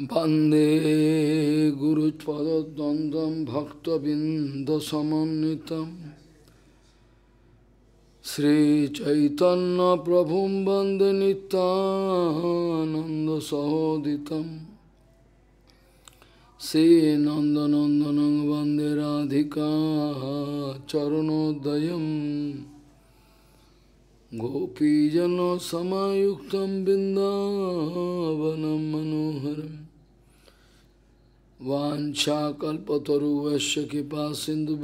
Bande Guru Padadandam Bhakta Bindasamanitam Sri Chaitanya Prabhum Bande Ananda Sahoditam Sri Nanda Nanda Nandanandanang Bande Radhika Charanodayam Gopijano Samayuktam Bindavanam Manoharam वाञ्छाकल्पतरुवश्च कृपा सिंधु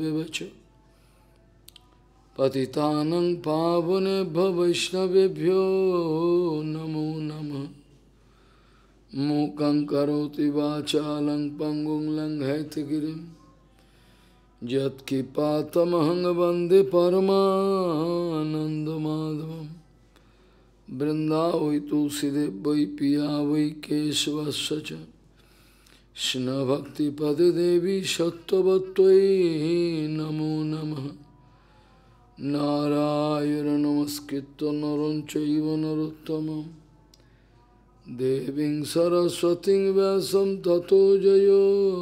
पतितानं पावनेभ्य वैष्णवभ्यो नमो नम मूक पंगु वाचालं पङ्गुं वंदे परमाधव वन्दे परमानन्दमाधवं वै तुलसीदेव वै पिया वै केशवस्य Krishna Bhakti Pade Devi Shaktavatvai Namo Namah Narayana Namaskritta Naranchaiva Narottamam Deving Saraswati Vyasam Tato Jayo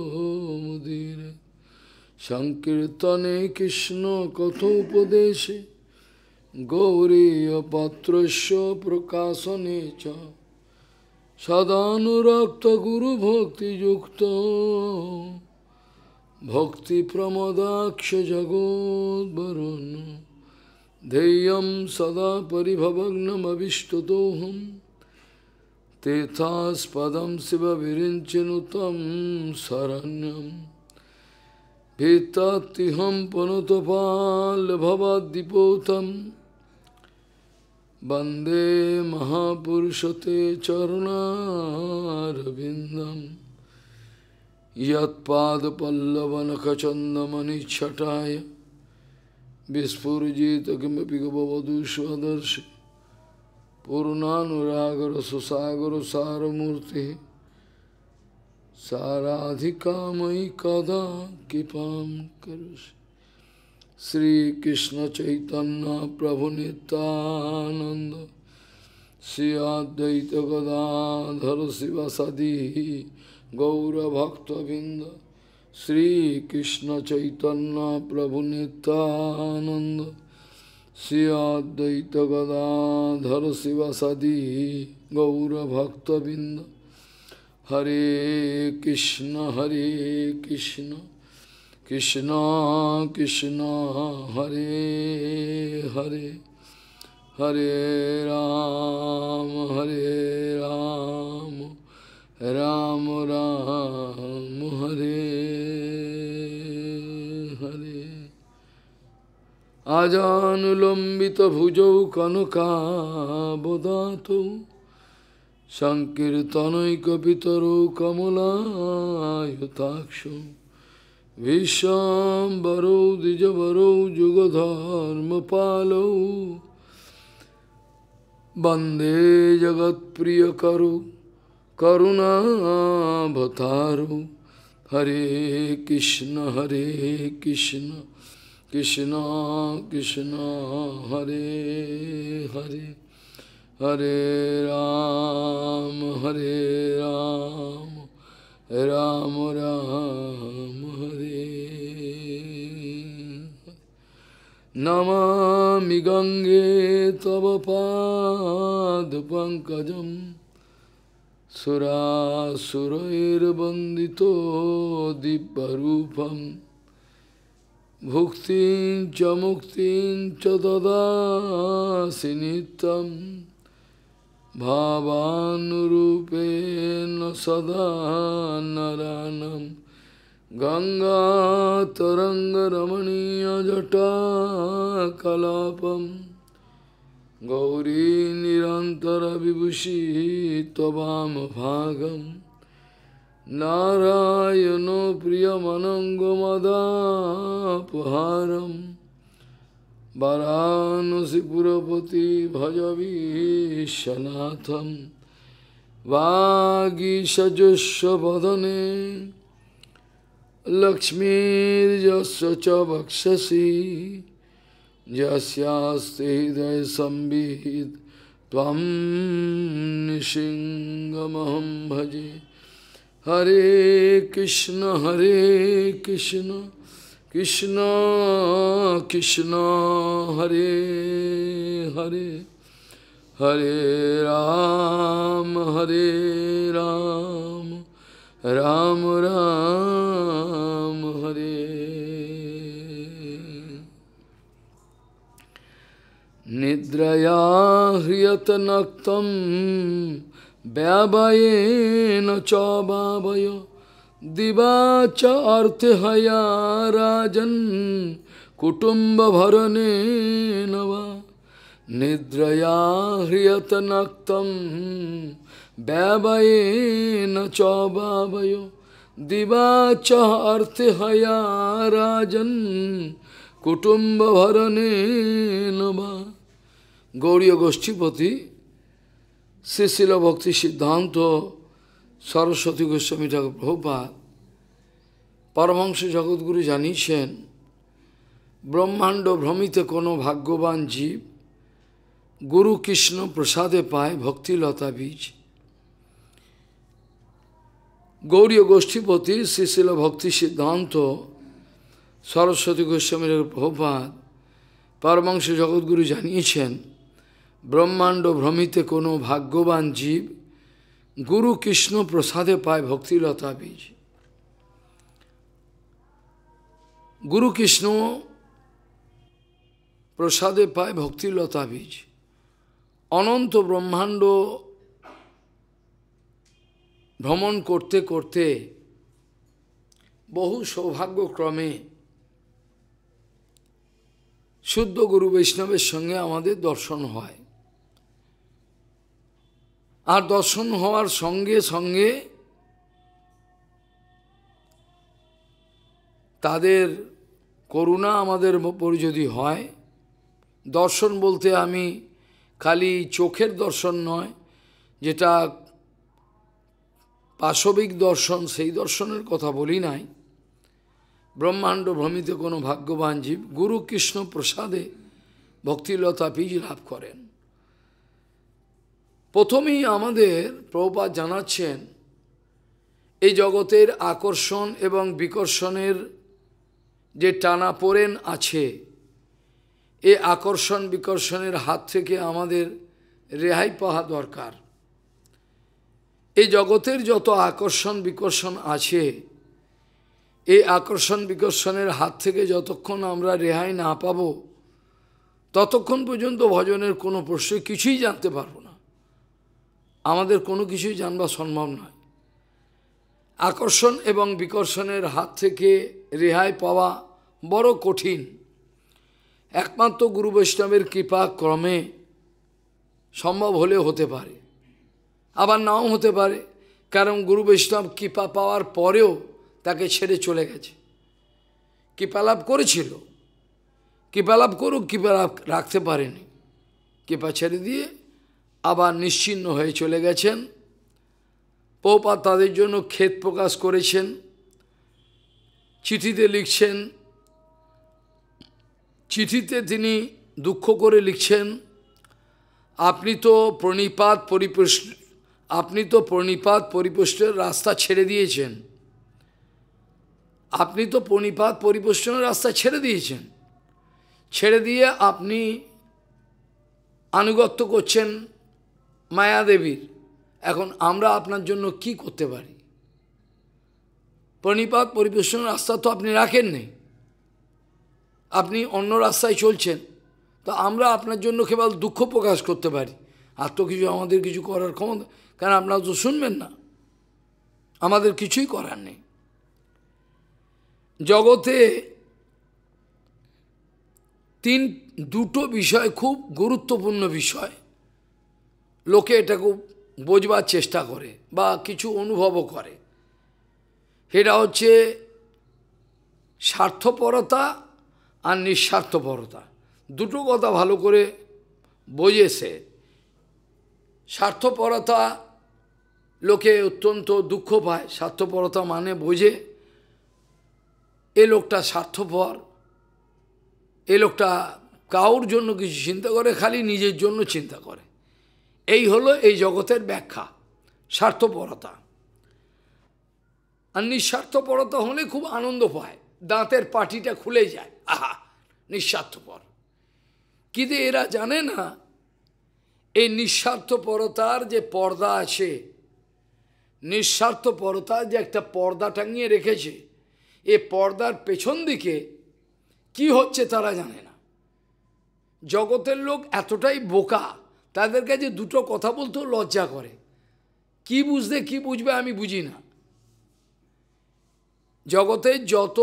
Mudire Sankirtane Krishna Kathopadeshe Gauriya Patrasya Prakasanecha সদানুরক্ত গুরু ভক্তিযুক্ত ভক্তি প্রমদাক্ষ জগৎ বরণ ধেয়ম সদা পরিভবগ্নমীষ্টতোহম তেথাস্পদম শিব বিরিঞ্চিনুতম শরণ্যম ভিত্তাহম পুনতপাল ভবাদ্দিপোতম वन्दे महापुरुषते चरुणारविन्दं यत्पादपल्लवनखचन्दमनिच्छटाय विस्फुरजित किमपि गवधूष्वदर्शि पूर्णानुरागरसुसागरसारमूर्तिः साराधिकामयि कदा कृपां करोषि Sri Krishna Chaitanya Prabhu Nityananda Sri Advaita Gadadhara Sivasadi Gaura Bhakta Vinda Sri Krishna Chaitanya Prabhu Nityananda Sri Advaita Gadadhara Sivasadi Gaura Bhakta Vinda Hare Krishna Hare Krishna Krishna Krishna হরে হরে হরে রাম হরে রাম রাম রাম হরে হরে আজানুলম্বিত ভুজৌ কনকাবদাত সংকীর্তনৈকিতর কমলায়তাক্ষ विश्वाम्बरो जगत प्रिय वन्दे जगत्प्रियकरो करुणाभतारो हरे कृष्ण हरे कृष्ण कृष्ण कृष्ण हरे हरे हरे राम हरे Ram Ram Ram Hare Namami Gange Tava Pad Sura Surair Bandito Dipparupam Bhuktin Chamuktin Chadada Sinitam न सदा नरानं गङ्गातरङ्गरमणीयजटाकलापं गौरी निरन्तरविभूषि त्ववामभागं नारायणो प्रियमनङ्गमदापहारम् वरानसिपुरपति भजवीशनाथं वागीशजुष्वदने लक्ष्मीर्यस्य च वक्षसि यस्यास्ति हृदयसंविहित त्वं भजे हरे कृष्ण हरे Krishna Krishna, Krishna, Hare, Hare, Hare Ram, Hare Ram, Ram Ram, Hare. Nidraya hriyatanaktam vyabhayena chabhavaya दिवाचार्थहया राजन् कुटुम्बभरणेन वा निद्रया ह्रियतनक्तं व्यवयेन च वावयो दिवाचार्थहया राजन् কুটুম্বভরণেন বা গৌরীয় গোষ্ঠীপতি শ্রী ভক্তি সিদ্ধান্ত সরস্বতী গোস্বামী ঠাকুর প্রভুপাত পরমংস জগৎগুরু জানিয়েছেন ব্রহ্মাণ্ড ভ্রমিতে কোনো ভাগ্যবান জীব গুরু কৃষ্ণ প্রসাদে পায় ভক্তিলতা বীজ গৌরী গোষ্ঠীপতি শ্রীশিল ভক্তি সিদ্ধান্ত সরস্বতী গোস্বামীর প্রভুপাত পরমাংশ জগৎগুরু জানিয়েছেন ব্রহ্মাণ্ড ভ্রমিতে কোনো ভাগ্যবান জীব গুরু কৃষ্ণ প্রসাদে পায় ভক্তিলতা বীজ গুরু কৃষ্ণ প্রসাদে পায় ভক্তিলতা বীজ অনন্ত ব্রহ্মাণ্ড ভ্রমণ করতে করতে বহু সৌভাগ্যক্রমে শুদ্ধ গুরু বৈষ্ণবের সঙ্গে আমাদের দর্শন হয় আর দর্শন হওয়ার সঙ্গে সঙ্গে তাদের করুণা আমাদের ওপর যদি হয় দর্শন বলতে আমি খালি চোখের দর্শন নয় যেটা পাশবিক দর্শন সেই দর্শনের কথা বলি নাই ব্রহ্মাণ্ড ভ্রমিত কোনো ভাগ্যবান জীব গুরু কৃষ্ণ প্রসাদে ভক্তিলতা বীজ লাভ করেন প্রথমেই আমাদের প্রভুপাত জানাচ্ছেন এই জগতের আকর্ষণ এবং বিকর্ষণের যে টানা পড়েন আছে এ আকর্ষণ বিকর্ষণের হাত থেকে আমাদের রেহাই পাওয়া দরকার এই জগতের যত আকর্ষণ বিকর্ষণ আছে এই আকর্ষণ বিকর্ষণের হাত থেকে যতক্ষণ আমরা রেহাই না পাব ততক্ষণ পর্যন্ত ভজনের কোনো প্রশ্ন কিছুই জানতে পারব না আমাদের কোনো কিছুই জানবা সম্ভব নয় আকর্ষণ এবং বিকর্ষণের হাত থেকে রেহাই পাওয়া বড় কঠিন একমাত্র গুরু বৈষ্ণবের কৃপা ক্রমে সম্ভব হলে হতে পারে আবার নাও হতে পারে কারণ গুরু বৈষ্ণব কৃপা পাওয়ার পরেও তাকে ছেড়ে চলে গেছে কৃপালাভ করেছিল কৃপালাভ করুক কৃপা রাখতে পারেনি কৃপা ছেড়ে দিয়ে আবার নিশ্চিন্ন হয়ে চলে গেছেন পৌপা তাদের জন্য ক্ষেত প্রকাশ করেছেন চিঠিতে লিখছেন চিঠিতে তিনি দুঃখ করে লিখছেন আপনি তো প্রণিপাত পরিপুষ আপনি তো প্রণিপাত পরিপুষ্টের রাস্তা ছেড়ে দিয়েছেন আপনি তো প্রণিপাত পরিপুষ্টের রাস্তা ছেড়ে দিয়েছেন ছেড়ে দিয়ে আপনি আনুগত্য করছেন মায়াদেবীর এখন আমরা আপনার জন্য কি করতে পারি প্রণিপাত পরিবেশন রাস্তা তো আপনি রাখেন নেই আপনি অন্য রাস্তায় চলছেন তো আমরা আপনার জন্য কেবল দুঃখ প্রকাশ করতে পারি আর তো কিছু আমাদের কিছু করার ক্ষমতা কারণ আপনারা তো শুনবেন না আমাদের কিছুই করার নেই জগতে তিন দুটো বিষয় খুব গুরুত্বপূর্ণ বিষয় লোকে এটাকে বোঝবার চেষ্টা করে বা কিছু অনুভবও করে এটা হচ্ছে স্বার্থপরতা আর নিঃস্বার্থপরতা দুটো কথা ভালো করে বোঝেছে স্বার্থপরতা লোকে অত্যন্ত দুঃখ পায় স্বার্থপরতা মানে বোঝে এ লোকটা স্বার্থপর এ লোকটা কাউর জন্য কিছু চিন্তা করে খালি নিজের জন্য চিন্তা করে এই হলো এই জগতের ব্যাখ্যা স্বার্থপরতা আর নিঃস্বার্থপরতা হলে খুব আনন্দ পায় দাঁতের পাটিটা খুলে যায় আহা নিঃস্বার্থপর কিন্তু এরা জানে না এই নিঃস্বার্থপরতার যে পর্দা আছে নিঃস্বার্থপরতা যে একটা পর্দা টাঙিয়ে রেখেছে এ পর্দার পেছন দিকে কি হচ্ছে তারা জানে না জগতের লোক এতটাই বোকা তাদের কাছে দুটো কথা বলতেও লজ্জা করে কি বুঝতে কি বুঝবে আমি বুঝি না জগতে যত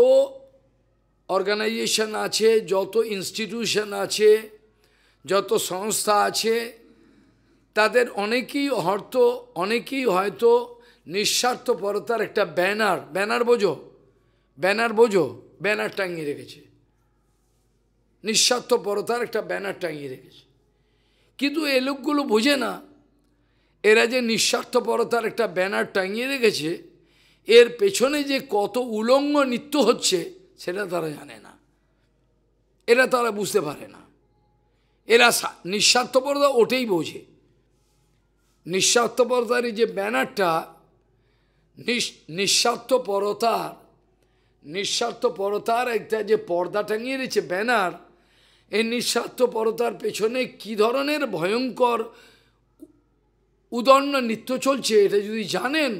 অর্গানাইজেশন আছে যত ইনস্টিটিউশন আছে যত সংস্থা আছে তাদের অনেকেই হয়তো অনেকেই হয়তো নিঃস্বার্থপরতার একটা ব্যানার ব্যানার বোঝো ব্যানার বোঝো ব্যানার টাঙিয়ে রেখেছে নিঃস্বার্থপরতার একটা ব্যানার টাঙিয়ে রেখেছে কিন্তু এ লোকগুলো বোঝে না এরা যে নিঃস্বার্থপরতার একটা ব্যানার টাঙিয়ে রেখেছে এর পেছনে যে কত উলঙ্গ নৃত্য হচ্ছে সেটা তারা জানে না এরা তারা বুঝতে পারে না এরা নিঃস্বার্থপরতা ওটেই বোঝে নিঃস্বার্থপরতার যে ব্যানারটা নিঃস্বার্থপরতার নিঃস্বার্থপরতার একটা যে পর্দা টাঙিয়ে রয়েছে ব্যানার এই নিঃস্বার্থপরতার পেছনে কি ধরনের ভয়ঙ্কর উদণ্ড নৃত্য চলছে এটা যদি জানেন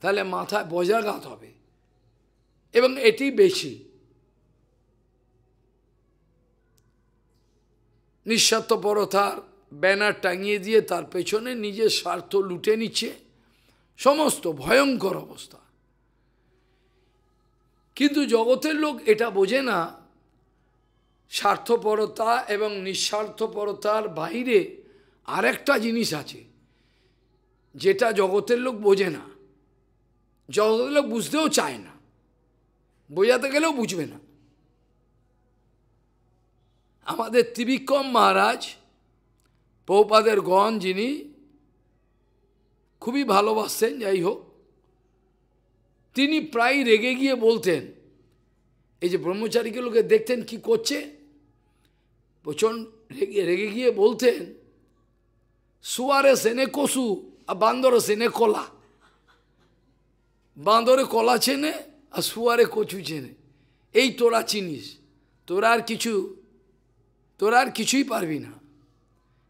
তাহলে মাথায় বজাঘাত হবে এবং এটি বেশি নিঃস্বার্থপরতার ব্যানার টাঙিয়ে দিয়ে তার পেছনে নিজের স্বার্থ লুটে নিচ্ছে সমস্ত ভয়ঙ্কর অবস্থা কিন্তু জগতের লোক এটা বোঝে না স্বার্থপরতা এবং নিঃস্বার্থপরতার বাইরে আরেকটা জিনিস আছে যেটা জগতের লোক বোঝে না জগতের লোক বুঝতেও চায় না বোঝাতে গেলেও বুঝবে না আমাদের ত্রিবিক্রম মহারাজ পৌপাদের গণ যিনি খুবই ভালোবাসতেন যাই হোক তিনি প্রায় রেগে গিয়ে বলতেন এই যে ব্রহ্মচারীগুলোকে দেখতেন কি করছে প্রচণ্ড রেগে রেগে গিয়ে বলতেন সুয়ারে সেনে কসু আর বান্দরে সেনে কলা বান্দরে কলা চেনে আর সুয়ারে কচু চেনে এই তোরা চিনিস তোরা আর কিছু তোরা আর কিছুই পারবি না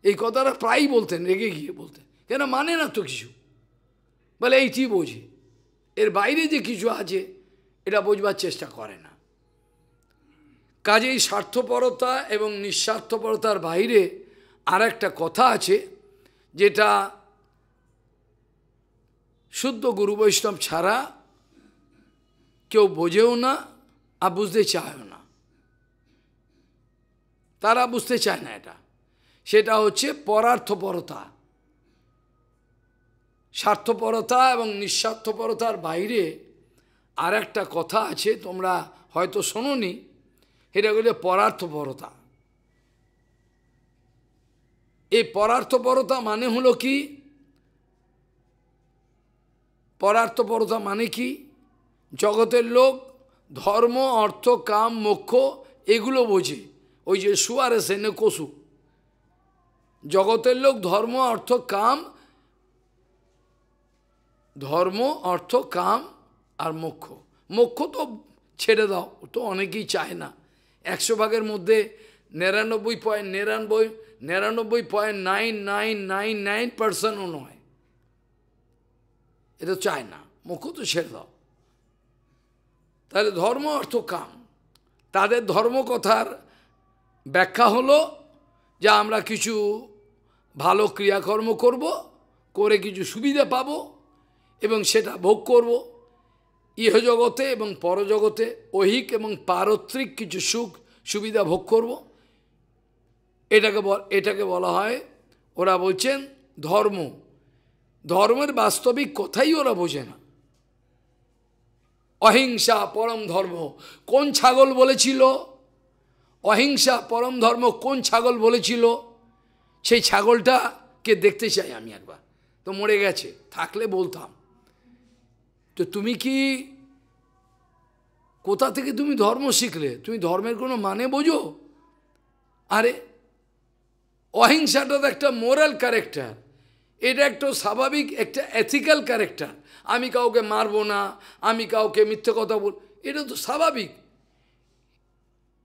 এই কথাটা প্রায়ই বলতেন রেগে গিয়ে বলতেন কেন মানে না তো কিছু বলে এইটি বোঝে এর বাইরে যে কিছু আছে এটা বোঝবার চেষ্টা করে না কাজেই স্বার্থপরতা এবং নিঃস্বার্থপরতার বাইরে আর একটা কথা আছে যেটা শুদ্ধ গুরু বৈষ্ণব ছাড়া কেউ বোঝেও না আর বুঝতে চায়ও না তারা বুঝতে চায় না এটা সেটা হচ্ছে পরার্থপরতা স্বার্থপরতা এবং নিঃস্বার্থপরতার বাইরে আর একটা কথা আছে তোমরা হয়তো শোনোনি এটা সেটাগুলো পরার্থপরতা এই পরার্থপরতা মানে হলো কি পরার্থপরতা মানে কি জগতের লোক ধর্ম অর্থ কাম মোক্ষ এগুলো বোঝে ওই যে সুয়ারে সেনে কসু জগতের লোক ধর্ম অর্থ কাম ধর্ম অর্থ কাম আর মোক্ষ মোক্ষ তো ছেড়ে দাও তো অনেকেই চায় না একশো ভাগের মধ্যে নিরানব্বই পয়েন্ট নিরানব্বই নিরানব্বই point nine nine nine nine পার্সেন্টও নয় এটা চায় না মুখ তো ছেড়ে দাও তাহলে ধর্ম অর্থ কাম তাদের ধর্মকথার ব্যাখ্যা হলো যে আমরা কিছু ভালো ক্রিয়াকর্ম করব করে কিছু সুবিধা পাব এবং সেটা ভোগ করবো ইহজগতে এবং পরজগতে অহিক এবং পারত্রিক কিছু সুখ সুবিধা ভোগ করব এটাকে এটাকে বলা হয় ওরা বলছেন ধর্ম ধর্মের বাস্তবিক কথাই ওরা বোঝে না অহিংসা পরম ধর্ম কোন ছাগল বলেছিল অহিংসা পরম ধর্ম কোন ছাগল বলেছিল সেই ছাগলটাকে দেখতে চাই আমি একবার তো মরে গেছে থাকলে বলতাম তো তুমি কি কোথা থেকে তুমি ধর্ম শিখলে তুমি ধর্মের কোনো মানে বোঝো আরে অহিংসাটা তো একটা মোরাল ক্যারেক্টার এটা একটা স্বাভাবিক একটা এথিক্যাল ক্যারেক্টার আমি কাউকে মারবো না আমি কাউকে মিথ্যে কথা বল এটা তো স্বাভাবিক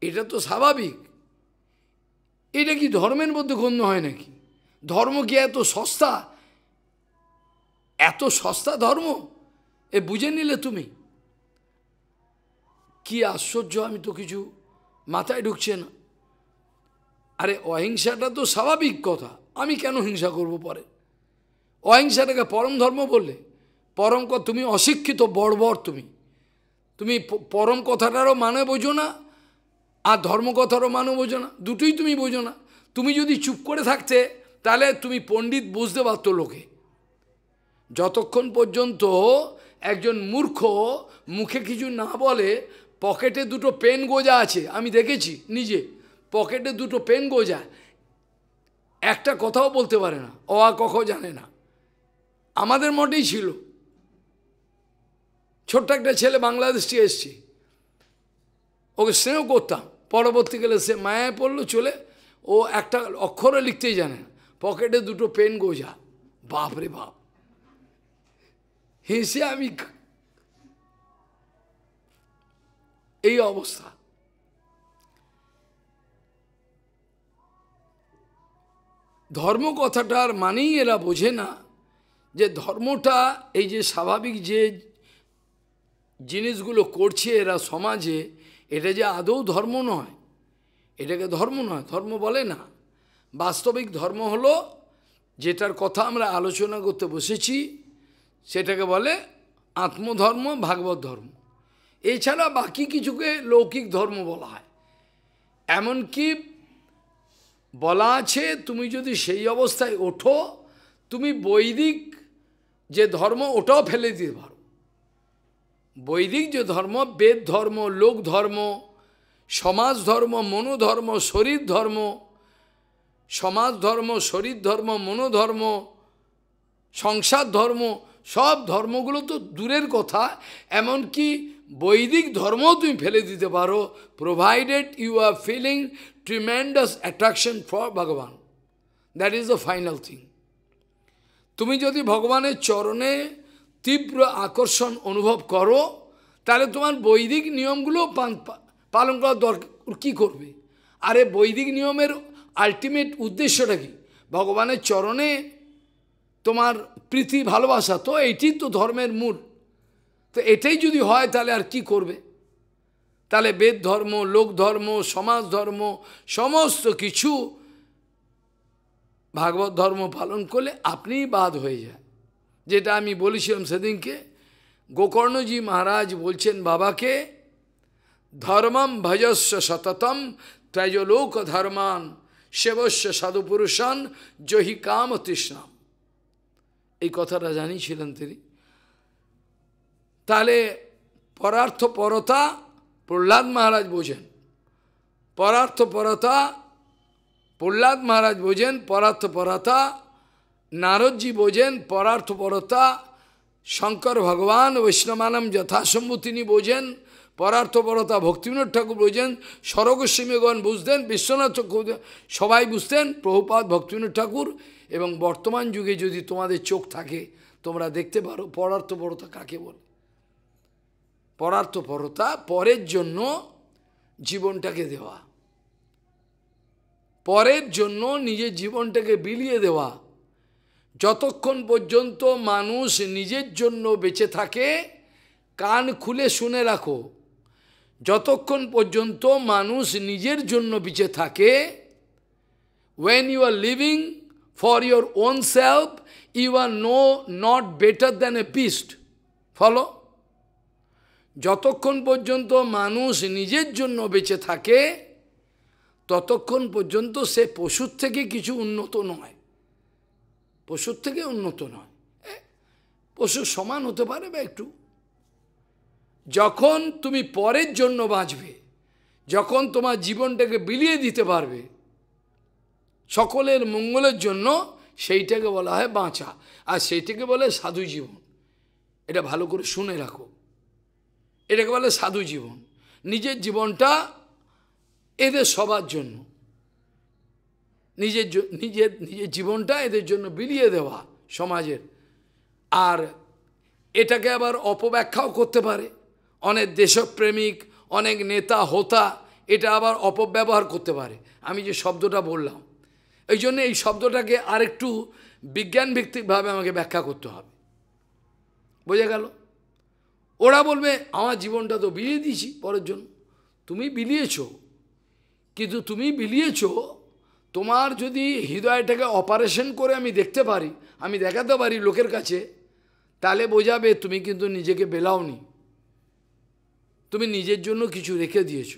এটা তো স্বাভাবিক এটা কি ধর্মের মধ্যে গণ্য হয় নাকি ধর্ম কি এত সস্তা এত সস্তা ধর্ম এ বুঝে নিলে তুমি কি আশ্চর্য আমি তো কিছু মাথায় ঢুকছে না আরে অহিংসাটা তো স্বাভাবিক কথা আমি কেন হিংসা করব পরে অহিংসাটাকে পরম ধর্ম বললে পরম তুমি অশিক্ষিত বর্বর তুমি তুমি পরম কথাটারও মানে বোঝো না আর ধর্মকথারও মানে বোঝো না দুটোই তুমি বোঝো না তুমি যদি চুপ করে থাকতে তাহলে তুমি পণ্ডিত বুঝতে পারতো লোকে যতক্ষণ পর্যন্ত একজন মূর্খ মুখে কিছু না বলে পকেটে দুটো পেন গোজা আছে আমি দেখেছি নিজে পকেটে দুটো পেন গোজা একটা কথাও বলতে পারে না অ আ কখ জানে না আমাদের মঠেই ছিল ছোট্ট একটা ছেলে বাংলাদেশ থেকে এসছে ওকে স্নেহ করতাম পরবর্তীকালে সে মায়ায় পড়লো চলে ও একটা অক্ষরও লিখতেই জানে না পকেটে দুটো পেন গোজা বাপরে বাপ হেসে আমি এই অবস্থা ধর্ম কথাটার মানেই এরা বোঝে না যে ধর্মটা এই যে স্বাভাবিক যে জিনিসগুলো করছে এরা সমাজে এটা যে আদৌ ধর্ম নয় এটাকে ধর্ম নয় ধর্ম বলে না বাস্তবিক ধর্ম হলো যেটার কথা আমরা আলোচনা করতে বসেছি সেটাকে বলে আত্মধর্ম ভাগবত ধর্ম এছাড়া বাকি কিছুকে লৌকিক ধর্ম বলা হয় এমনকি বলা আছে তুমি যদি সেই অবস্থায় ওঠো তুমি বৈদিক যে ধর্ম ওটাও ফেলে দিতে পারো বৈদিক যে ধর্ম বেদ ধর্ম লোক ধর্ম সমাজ ধর্ম মনোধর্ম শরীর ধর্ম সমাজ ধর্ম শরীর ধর্ম মনোধর্ম সংসার ধর্ম সব ধর্মগুলো তো দূরের কথা এমনকি বৈদিক ধর্মও তুমি ফেলে দিতে পারো provided you are feeling tremendous attraction for Bhagavan that is the final thing তুমি যদি ভগবানের চরণে তীব্র আকর্ষণ অনুভব করো তাহলে তোমার বৈদিক নিয়মগুলো পালন করার দরকার কী করবে আরে বৈদিক নিয়মের আলটিমেট উদ্দেশ্যটা কি ভগবানের চরণে তোমার প্রীতি ভালোবাসা তো এটি তো ধর্মের মূল তো এটাই যদি হয় তাহলে আর কি করবে তাহলে বেদ ধর্ম লোক ধর্ম সমাজ ধর্ম সমস্ত কিছু ভাগবত ধর্ম পালন করলে আপনিই বাদ হয়ে যায় যেটা আমি বলেছিলাম সেদিনকে গোকর্ণজি মহারাজ বলছেন বাবাকে ধর্মম ভজস্ব সততম ত্রাজলোক ধর্মান সেবস্য সাধুপুরুষান জহি কাম তৃষ্ণাম এই কথাটা জানিয়েছিলেন তিনি তাহলে পরার্থপরতা প্রহ্লাদ মহারাজ বোঝেন পরার্থপরতা প্রহ্লাদ মহারাজ বোঝেন পরার্থ নারদজি বোঝেন পরার্থপরতা শঙ্কর ভগবান বৈষ্ণবানম যথাসম্ভব তিনি বোঝেন পরার্থপরতা ভক্তিবিনোদ ঠাকুর বোঝেন সরগোস্বামীগণ বুঝতেন বিশ্বনাথ সবাই বুঝতেন প্রভুপাত ভক্তিবিনোদ ঠাকুর এবং বর্তমান যুগে যদি তোমাদের চোখ থাকে তোমরা দেখতে পারো পরার্থপরতা কাকে বলে পরার্থপরতা পরের জন্য জীবনটাকে দেওয়া পরের জন্য নিজের জীবনটাকে বিলিয়ে দেওয়া যতক্ষণ পর্যন্ত মানুষ নিজের জন্য বেঁচে থাকে কান খুলে শুনে রাখো যতক্ষণ পর্যন্ত মানুষ নিজের জন্য বেঁচে থাকে when you are living For your own self, you are no, not better than a beast. Follow? যতক্ষণ পর্যন্ত মানুষ নিজের জন্য বেঁচে থাকে ততক্ষণ পর্যন্ত সে পশুর থেকে কিছু উন্নত নয় পশুর থেকে উন্নত নয় পশু সমান হতে পারে বা একটু যখন তুমি পরের জন্য বাঁচবে যখন তোমার জীবনটাকে বিলিয়ে দিতে পারবে সকলের মঙ্গলের জন্য সেইটাকে বলা হয় বাঁচা আর সেইটাকে বলে সাধু জীবন এটা ভালো করে শুনে রাখো এটাকে বলে সাধু জীবন নিজের জীবনটা এদের সবার জন্য নিজের নিজের নিজের জীবনটা এদের জন্য বিলিয়ে দেওয়া সমাজের আর এটাকে আবার অপব্যাখ্যাও করতে পারে অনেক দেশপ্রেমিক অনেক নেতা হোতা এটা আবার অপব্যবহার করতে পারে আমি যে শব্দটা বললাম এই জন্য এই শব্দটাকে আরেকটু বিজ্ঞান ভিত্তিকভাবে আমাকে ব্যাখ্যা করতে হবে বোঝা গেল ওরা বলবে আমার জীবনটা তো বিলিয়ে দিয়েছি পরের জন্য তুমি বিলিয়েছ কিন্তু তুমি বিলিয়েছ তোমার যদি হৃদয়টাকে অপারেশন করে আমি দেখতে পারি আমি দেখাতে পারি লোকের কাছে তাহলে বোঝাবে তুমি কিন্তু নিজেকে বেলাওনি তুমি নিজের জন্য কিছু রেখে দিয়েছ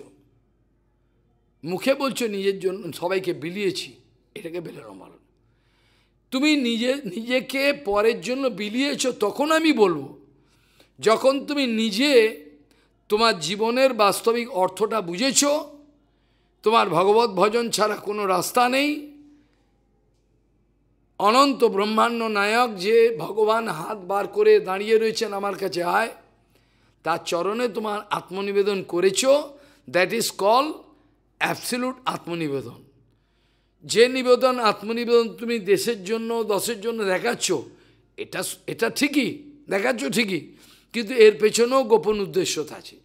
মুখে বলছো নিজের জন্য সবাইকে বিলিয়েছি এটাকে বেলেনো মারণ তুমি নিজে নিজেকে পরের জন্য বিলিয়েছ তখন আমি বলবো যখন তুমি নিজে তোমার জীবনের বাস্তবিক অর্থটা বুঝেছ তোমার ভগবত ভজন ছাড়া কোনো রাস্তা নেই অনন্ত ব্রহ্মাণ্ড নায়ক যে ভগবান হাত বার করে দাঁড়িয়ে রয়েছেন আমার কাছে আয় তার চরণে তোমার আত্মনিবেদন করেছ দ্যাট ইজ কল অ্যাবসলিউট আত্মনিবেদন যে নিবেদন আত্মনিবেদন তুমি দেশের জন্য দশের জন্য দেখাচ্ছ এটা এটা ঠিকই দেখাচ্ছ ঠিকই কিন্তু এর পেছনেও গোপন উদ্দেশ্য থাকে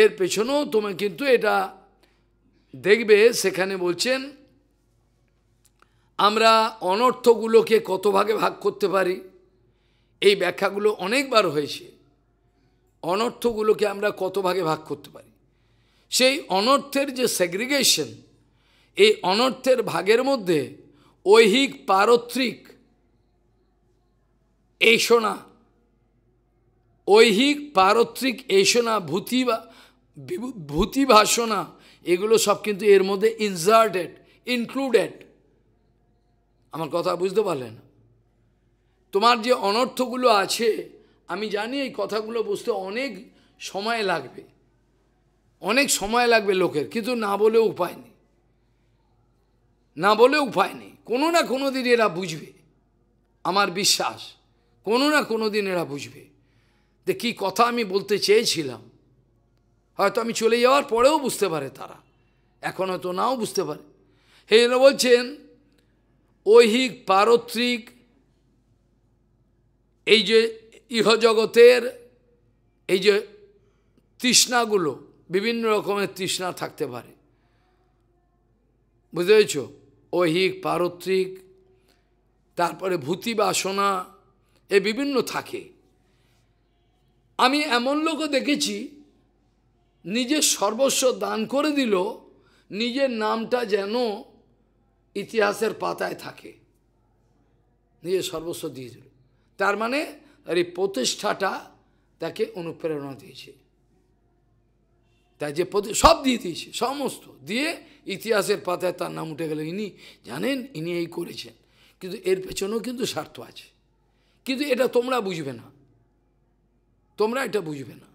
এর পেছনেও তোমার কিন্তু এটা দেখবে সেখানে বলছেন আমরা অনর্থগুলোকে কত ভাগে ভাগ করতে পারি এই ব্যাখ্যাগুলো অনেকবার হয়েছে অনর্থগুলোকে আমরা কত ভাগে ভাগ করতে পারি সেই অনর্থের যে সেগ্রিগেশন এই অনর্থের ভাগের মধ্যে ঐহিক পারত্রিক এই ঐহিক পারত্রিক এই সোনা ভূতি বা এগুলো সব কিন্তু এর মধ্যে ইনজার্টেড ইনক্লুডেড আমার কথা বুঝতে পারলেন তোমার যে অনর্থগুলো আছে আমি জানি এই কথাগুলো বুঝতে অনেক সময় লাগবে অনেক সময় লাগবে লোকের কিন্তু না বলে উপায় নেই না বলে উপায় নেই কোনো না কোনো দিন এরা বুঝবে আমার বিশ্বাস কোনো না কোনো দিন এরা বুঝবে যে কী কথা আমি বলতে চেয়েছিলাম হয়তো আমি চলে যাওয়ার পরেও বুঝতে পারে তারা এখন হয়তো নাও বুঝতে পারে হে বলছেন ঐহিক পারত্রিক এই যে ইহজগতের এই যে তৃষ্ণাগুলো বিভিন্ন রকমের তৃষ্ণা থাকতে পারে বুঝতে পেরেছো ঐহিক পারত্রিক তারপরে ভূতি বাসনা এ বিভিন্ন থাকে আমি এমন লোকও দেখেছি নিজের সর্বস্ব দান করে দিল নিজের নামটা যেন ইতিহাসের পাতায় থাকে নিজের সর্বস্ব দিয়ে দিল তার মানে আর এই প্রতিষ্ঠাটা তাকে অনুপ্রেরণা দিয়েছে তাই যে সব দিয়ে দিয়েছে সমস্ত দিয়ে ইতিহাসের পাতায় তার নাম উঠে গেল ইনি জানেন ইনি এই করেছেন কিন্তু এর পেছনেও কিন্তু স্বার্থ আছে কিন্তু এটা তোমরা বুঝবে না তোমরা এটা বুঝবে না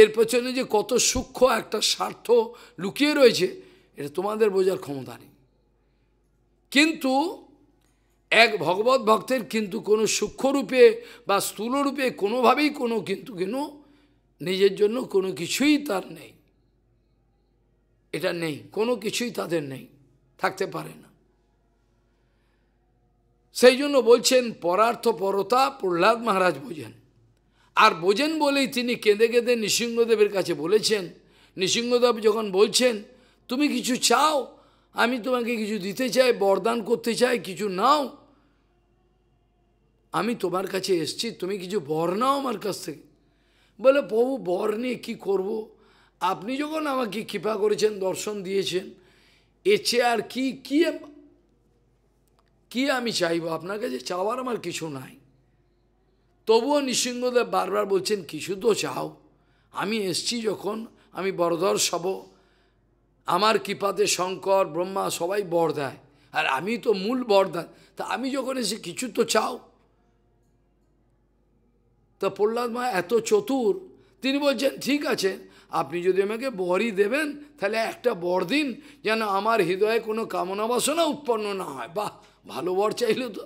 এর পেছনে যে কত সূক্ষ্ম একটা স্বার্থ লুকিয়ে রয়েছে এটা তোমাদের বোঝার ক্ষমতা নেই কিন্তু এক ভগবত ভক্তের কিন্তু কোনো সূক্ষ্মরূপে বা স্থূলরূপে কোনোভাবেই কোনো কিন্তু কোনো নিজের জন্য কোনো কিছুই তার নেই এটা নেই কোনো কিছুই তাদের নেই থাকতে পারে না সেই জন্য বলছেন পরার্থ পরতা প্রহ্লাদ মহারাজ বোঝেন আর বোঝেন বলেই তিনি কেঁদে কেঁদে নৃসিংহদেবের কাছে বলেছেন নৃসিংহদেব যখন বলছেন তুমি কিছু চাও আমি তোমাকে কিছু দিতে চাই বরদান করতে চাই কিছু নাও আমি তোমার কাছে এসছি তুমি কিছু বর নাও আমার কাছ থেকে বলে প্রভু বর নিয়ে কী করব আপনি যখন আমাকে কৃপা করেছেন দর্শন দিয়েছেন এছে চেয়ে আর কি কি কি আমি চাইব আপনার কাছে চাওয়ার আমার কিছু নাই তবুও নৃসিংহদেব বারবার বলছেন কিছু তো চাও আমি এসছি যখন আমি বরধর সব আমার কৃপাতে শঙ্কর ব্রহ্মা সবাই বর দেয় আর আমি তো মূল দেয় তা আমি যখন এসে কিছু তো চাও তো প্রহ্লাদ মা এত চতুর তিনি বলছেন ঠিক আছে আপনি যদি আমাকে বরই দেবেন তাহলে একটা বর দিন যেন আমার হৃদয়ে কোনো কামনা বাসনা উৎপন্ন না হয় বাহ ভালো বর চাইল তো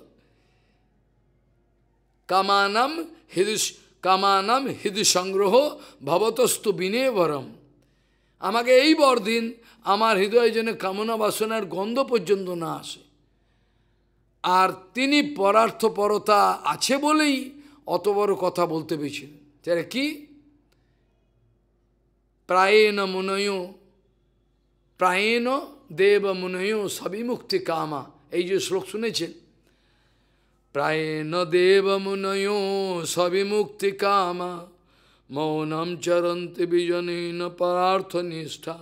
কামানাম হৃদ কামানাম হৃদ সংগ্রহ ভবতস্তু বিনে বরম আমাকে এই বর দিন আমার হৃদয়ে যেন কামনা বাসনার গন্ধ পর্যন্ত না আসে আর তিনি পরার্থপরতা আছে বলেই অত বড় কথা বলতে পেয়েছিল তাহলে কি প্রায়েণ মনয় প্রায়েণ দেব মনয় মুনয় মুক্তি কামা এই যে শ্লোক শুনেছেন প্রায়েণ দেব মনয় মুনয় মুক্তি কামা মৌনম চরন্তি বিজনীন পার্থ নিষ্ঠা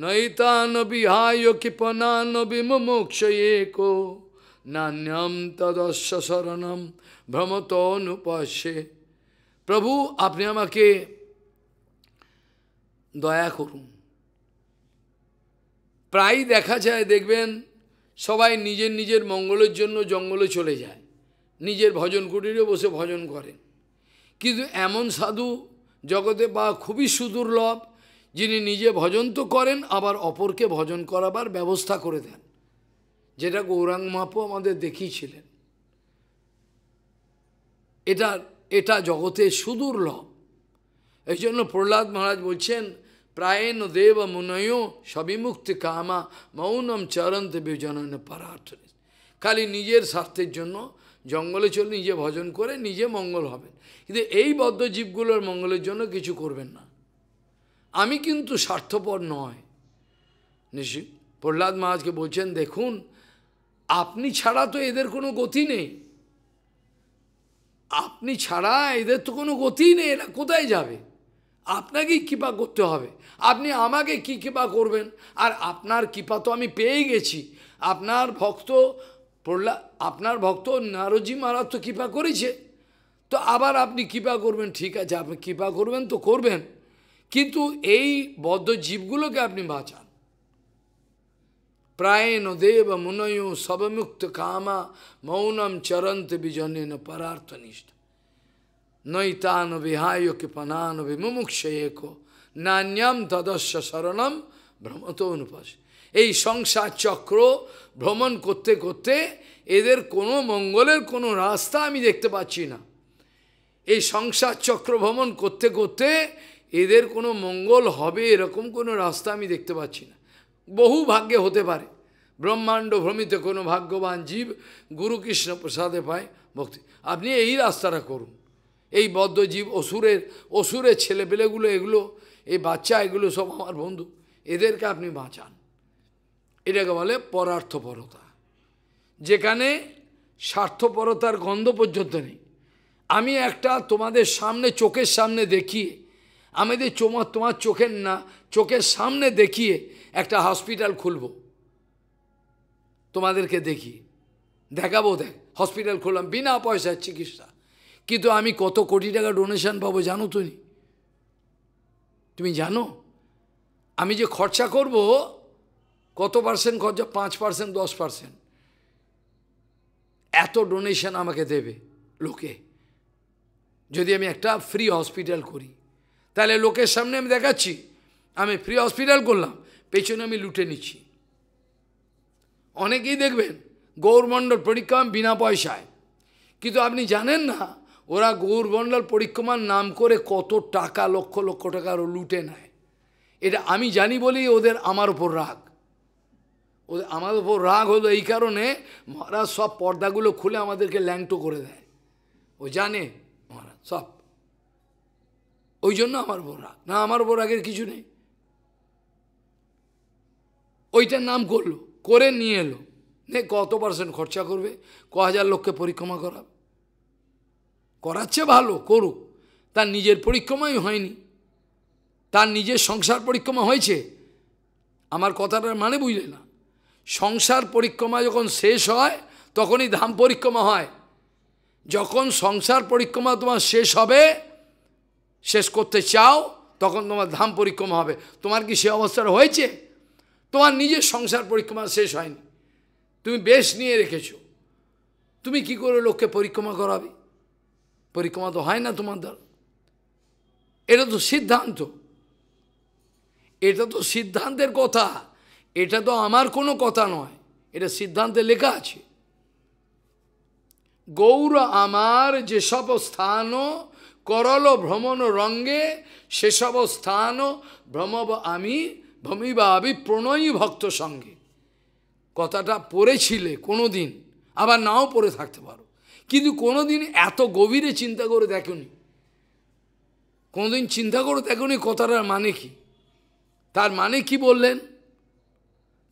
নৈতান বিহায় কৃপনান বিমুক্ষ এক নান্যম তদস্য শরণম ভ্রমত অনুপে প্রভু আপনি আমাকে দয়া করুন প্রায় দেখা যায় দেখবেন সবাই নিজের নিজের মঙ্গলের জন্য জঙ্গলে চলে যায় নিজের ভজন কুটিরে বসে ভজন করেন কিন্তু এমন সাধু জগতে বা খুবই সুদুর্লভ যিনি নিজে ভজন তো করেন আবার অপরকে ভজন করাবার ব্যবস্থা করে দেন যেটা গৌরাঙ্গ মাপু আমাদের দেখিয়েছিলেন এটা এটা জগতে সুদুর্লভ এই জন্য প্রহ্লাদ মহারাজ বলছেন প্রায়ণ দেব মুনয় সবিমুক্তি কামা মৌনম চরন্ত বিজনন পরার্থনে খালি নিজের স্বার্থের জন্য জঙ্গলে চলে নিজে ভজন করে নিজে মঙ্গল হবেন কিন্তু এই বদ্ধজীবগুলোর মঙ্গলের জন্য কিছু করবেন না আমি কিন্তু স্বার্থপর নয় নিশ্চয় প্রহ্লাদ মহারাজকে বলছেন দেখুন আপনি ছাড়া তো এদের কোনো গতি নেই আপনি ছাড়া এদের তো কোনো গতি নেই এরা কোথায় যাবে আপনাকেই কৃপা করতে হবে আপনি আমাকে কি কৃপা করবেন আর আপনার কৃপা তো আমি পেয়ে গেছি আপনার ভক্ত প্রহ্লা আপনার ভক্ত নারজি মারা তো কৃপা করেছে তো আবার আপনি কৃপা করবেন ঠিক আছে আপনি কৃপা করবেন তো করবেন কিন্তু এই বদ্ধ জীবগুলোকে আপনি বাঁচান প্রায়ণ দেব মুনয়ু সবমুক্ত কামা মৌনম চরন্ত বিজনেন পরার্থনিষ্ঠ নৈতান বিহায় কৃপনান বিমুক্ষয়েক নান্যাম তদস্য শরণম ভ্রমত অনুপাস এই সংসার চক্র ভ্রমণ করতে করতে এদের কোনো মঙ্গলের কোনো রাস্তা আমি দেখতে পাচ্ছি না এই সংসার চক্র ভ্রমণ করতে করতে এদের কোনো মঙ্গল হবে এরকম কোনো রাস্তা আমি দেখতে পাচ্ছি না বহু ভাগ্যে হতে পারে ব্রহ্মাণ্ড ভ্রমিত কোনো ভাগ্যবান জীব গুরু কৃষ্ণ প্রসাদে পায় ভক্তি আপনি এই রাস্তাটা করুন এই বদ্ধজীব অসুরের অসুরের ছেলেপেলেগুলো এগুলো এই বাচ্চা এগুলো সব আমার বন্ধু এদেরকে আপনি বাঁচান এটাকে বলে পরার্থপরতা যেখানে স্বার্থপরতার গন্ধ পর্যন্ত নেই আমি একটা তোমাদের সামনে চোখের সামনে দেখিয়ে আমাদের চোমা তোমার চোখের না চোখের সামনে দেখিয়ে একটা হসপিটাল খুলব তোমাদেরকে দেখি দেখাবো দেখ হসপিটাল খুললাম বিনা পয়সার চিকিৎসা কিন্তু আমি কত কোটি টাকা ডোনেশন পাবো জানো তুমি তুমি জানো আমি যে খরচা করব কত পার্সেন্ট খরচা পাঁচ পার্সেন্ট দশ পার্সেন্ট এত ডোনেশন আমাকে দেবে লোকে যদি আমি একটা ফ্রি হসপিটাল করি তাহলে লোকের সামনে আমি দেখাচ্ছি আমি ফ্রি হসপিটাল করলাম পেছনে আমি লুটে নিচ্ছি অনেকেই দেখবেন গৌরমণ্ডল পরিক্রমা বিনা পয়সায় কিন্তু আপনি জানেন না ওরা গৌরমণ্ডল পরিক্রমার নাম করে কত টাকা লক্ষ লক্ষ টাকার লুটে নেয় এটা আমি জানি বলেই ওদের আমার উপর রাগ ওদের আমার উপর রাগ হলো এই কারণে মহারাজ সব পর্দাগুলো খুলে আমাদেরকে ল্যাংটো করে দেয় ও জানে মহারাজ সব ওই জন্য আমার উপর রাগ না আমার উপর রাগের কিছু নেই ওইটার নাম করলো করে নিয়ে এলো নে কত পার্সেন্ট খরচা করবে ক হাজার লোককে পরিক্রমা করাবে করাচ্ছে ভালো করুক তার নিজের পরিক্রমাই হয়নি তার নিজের সংসার পরিক্রমা হয়েছে আমার কথাটার মানে বুঝলে না সংসার পরিক্রমা যখন শেষ হয় তখনই ধাম পরিক্রমা হয় যখন সংসার পরিক্রমা তোমার শেষ হবে শেষ করতে চাও তখন তোমার ধাম পরিক্রমা হবে তোমার কি সে অবস্থাটা হয়েছে তোমার নিজের সংসার পরিক্রমা শেষ হয়নি তুমি বেশ নিয়ে রেখেছ তুমি কি করে লোককে পরিক্রমা করাবে পরিক্রমা তো হয় না তোমার দ্বারা এটা তো সিদ্ধান্ত এটা তো সিদ্ধান্তের কথা এটা তো আমার কোনো কথা নয় এটা সিদ্ধান্তে লেখা আছে গৌর আমার যেসব স্থানও করল ভ্রমণ রঙ্গে সেসব স্থানও ভ্রমব আমি ভমিবাবি প্রণয়ী ভক্ত সঙ্গে কথাটা পড়েছিলে কোনো দিন আবার নাও পড়ে থাকতে পারো কিন্তু কোনো দিন এত গভীরে চিন্তা করে দেখনি কোনোদিন চিন্তা করে দেখনি কথাটার মানে কি তার মানে কি বললেন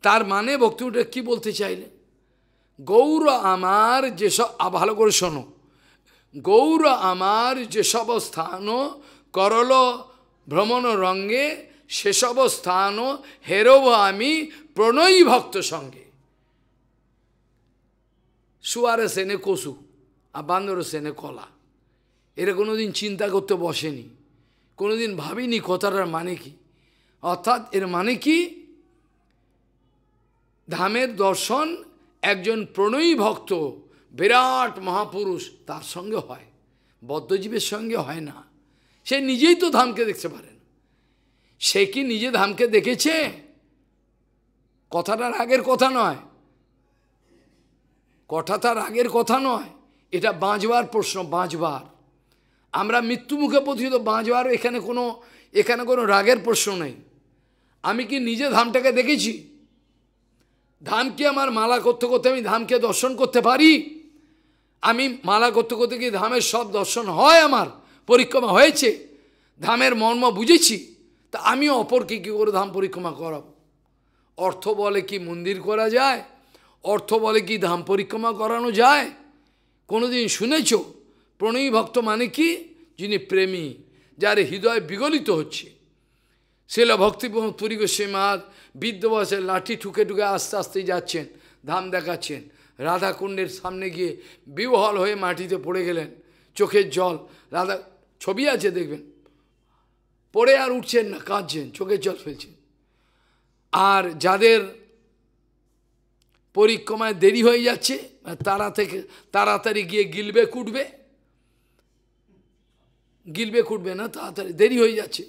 তার মানে বক্তব্যটা কি বলতে চাইলেন গৌর আমার যেসব ভালো করে শোনো গৌর আমার যেসব স্থান করল ভ্রমণ রঙ্গে সেসব স্থানও হেরব আমি প্রণয়ী ভক্ত সঙ্গে সুয়ারে সেনে কসু আর বান্দর সেনে কলা এরা কোনোদিন চিন্তা করতে বসেনি কোনোদিন ভাবিনি কথাটার মানে কি অর্থাৎ এর মানে কি ধামের দর্শন একজন প্রণয়ী ভক্ত বিরাট মহাপুরুষ তার সঙ্গে হয় বদ্ধজীবের সঙ্গে হয় না সে নিজেই তো ধামকে দেখতে পারে সে কি নিজে ধামকে দেখেছে কথাটা রাগের কথা নয় কথাটা রাগের কথা নয় এটা বাঁচবার প্রশ্ন বাঁচবার আমরা মৃত্যুমুখে পথিত বাঁচবার এখানে কোনো এখানে কোনো রাগের প্রশ্ন নেই আমি কি নিজে ধামটাকে দেখেছি ধামকে আমার মালা করতে করতে আমি ধামকে দর্শন করতে পারি আমি মালা করতে করতে কি ধামের সব দর্শন হয় আমার পরিক্রমা হয়েছে ধামের মর্ম বুঝেছি তা আমি অপরকে কী করে ধাম পরিক্রমা করাব অর্থ বলে কি মন্দির করা যায় অর্থ বলে কি ধাম পরিক্রমা করানো যায় কোনোদিন শুনেছ প্রণয়ী ভক্ত মানে কি যিনি প্রেমী যার হৃদয় বিগলিত হচ্ছে শিল ভক্তি পুরী গোস্বীমাদ বৃদ্ধ লাঠি ঠুকে ঠুকে আস্তে আস্তে যাচ্ছেন ধাম দেখাচ্ছেন রাধাকুণ্ডের সামনে গিয়ে বিহল হয়ে মাটিতে পড়ে গেলেন চোখের জল রাধা ছবি আছে দেখবেন পড়ে আর উঠছেন না কাঁদছেন চোখে জল ফেলছেন আর যাদের পরিক্রমায় দেরি হয়ে যাচ্ছে তারা থেকে তাড়াতাড়ি গিয়ে গিলবে কুটবে গিলবে কুটবে না তাড়াতাড়ি দেরি হয়ে যাচ্ছে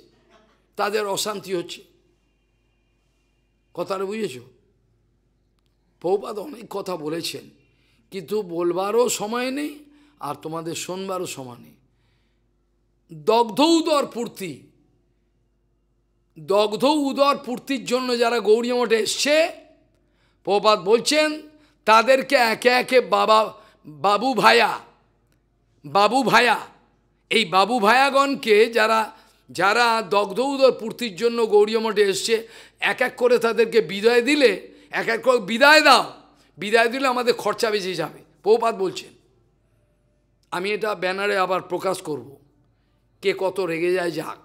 তাদের অশান্তি হচ্ছে কথাটা বুঝেছ প্রভুপাত অনেক কথা বলেছেন কিন্তু বলবারও সময় নেই আর তোমাদের শোনবারও সময় নেই দগ্ধৌদর পূর্তি দগ্ধ উদর পূর্তির জন্য যারা গৌরী মঠে এসছে প্রপাত বলছেন তাদেরকে একে একে বাবা বাবু ভায়া বাবু ভায়া এই বাবু ভায়াগণকে যারা যারা দগ্ধ উদর পূর্তির জন্য গৌরী মঠে এসছে এক এক করে তাদেরকে বিদায় দিলে এক এক করে বিদায় দাও বিদায় দিলে আমাদের খরচা বেঁচে যাবে পৌপাত বলছেন আমি এটা ব্যানারে আবার প্রকাশ করব কে কত রেগে যায় যাক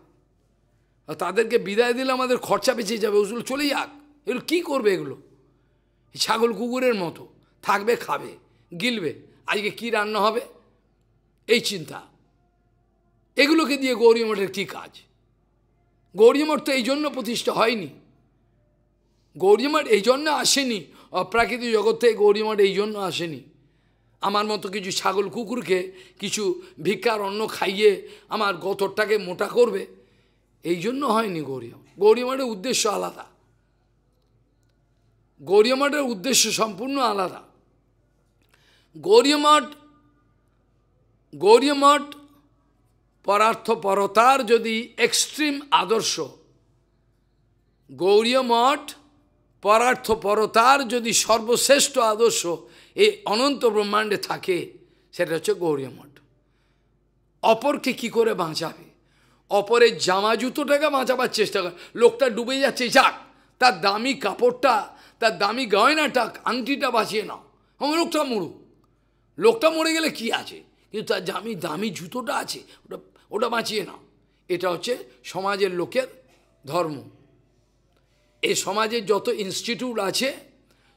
তাদেরকে বিদায় দিলে আমাদের খরচা বেঁচে যাবে ওগুলো চলে যাক এগুলো কী করবে এগুলো ছাগল কুকুরের মতো থাকবে খাবে গিলবে আজকে কি রান্না হবে এই চিন্তা এগুলোকে দিয়ে গৌরী মঠের কী কাজ গৌরী মঠ তো এই জন্য প্রতিষ্ঠা হয়নি গৌরী মঠ এই জন্য আসেনি অপ্রাকৃতিক জগৎ থেকে গৌরী মঠ এই জন্য আসেনি আমার মতো কিছু ছাগল কুকুরকে কিছু ভিক্ষার অন্ন খাইয়ে আমার গতরটাকে মোটা করবে এই জন্য হয়নি গৌরীয় মঠের উদ্দেশ্য আলাদা গৌরীয়মাঠের উদ্দেশ্য সম্পূর্ণ আলাদা গৌরীয়মাঠ গৌরীয়মাঠ পরার্থপরতার যদি এক্সট্রিম আদর্শ গৌরীয় মঠ পরার্থপরতার যদি সর্বশ্রেষ্ঠ আদর্শ এই অনন্ত ব্রহ্মাণ্ডে থাকে সেটা হচ্ছে গৌরীয় মঠ অপরকে কি করে বাঁচাবে অপরের জামা জুতোটাকে বাঁচাবার চেষ্টা করে লোকটা ডুবে যাচ্ছে যাক তার দামি কাপড়টা তার দামি গয়নাটা আংটিটা বাঁচিয়ে নাও আমার লোকটা মরুক লোকটা মরে গেলে কি আছে কিন্তু তার দামি দামি জুতোটা আছে ওটা ওটা বাঁচিয়ে নাও এটা হচ্ছে সমাজের লোকের ধর্ম এই সমাজের যত ইনস্টিটিউট আছে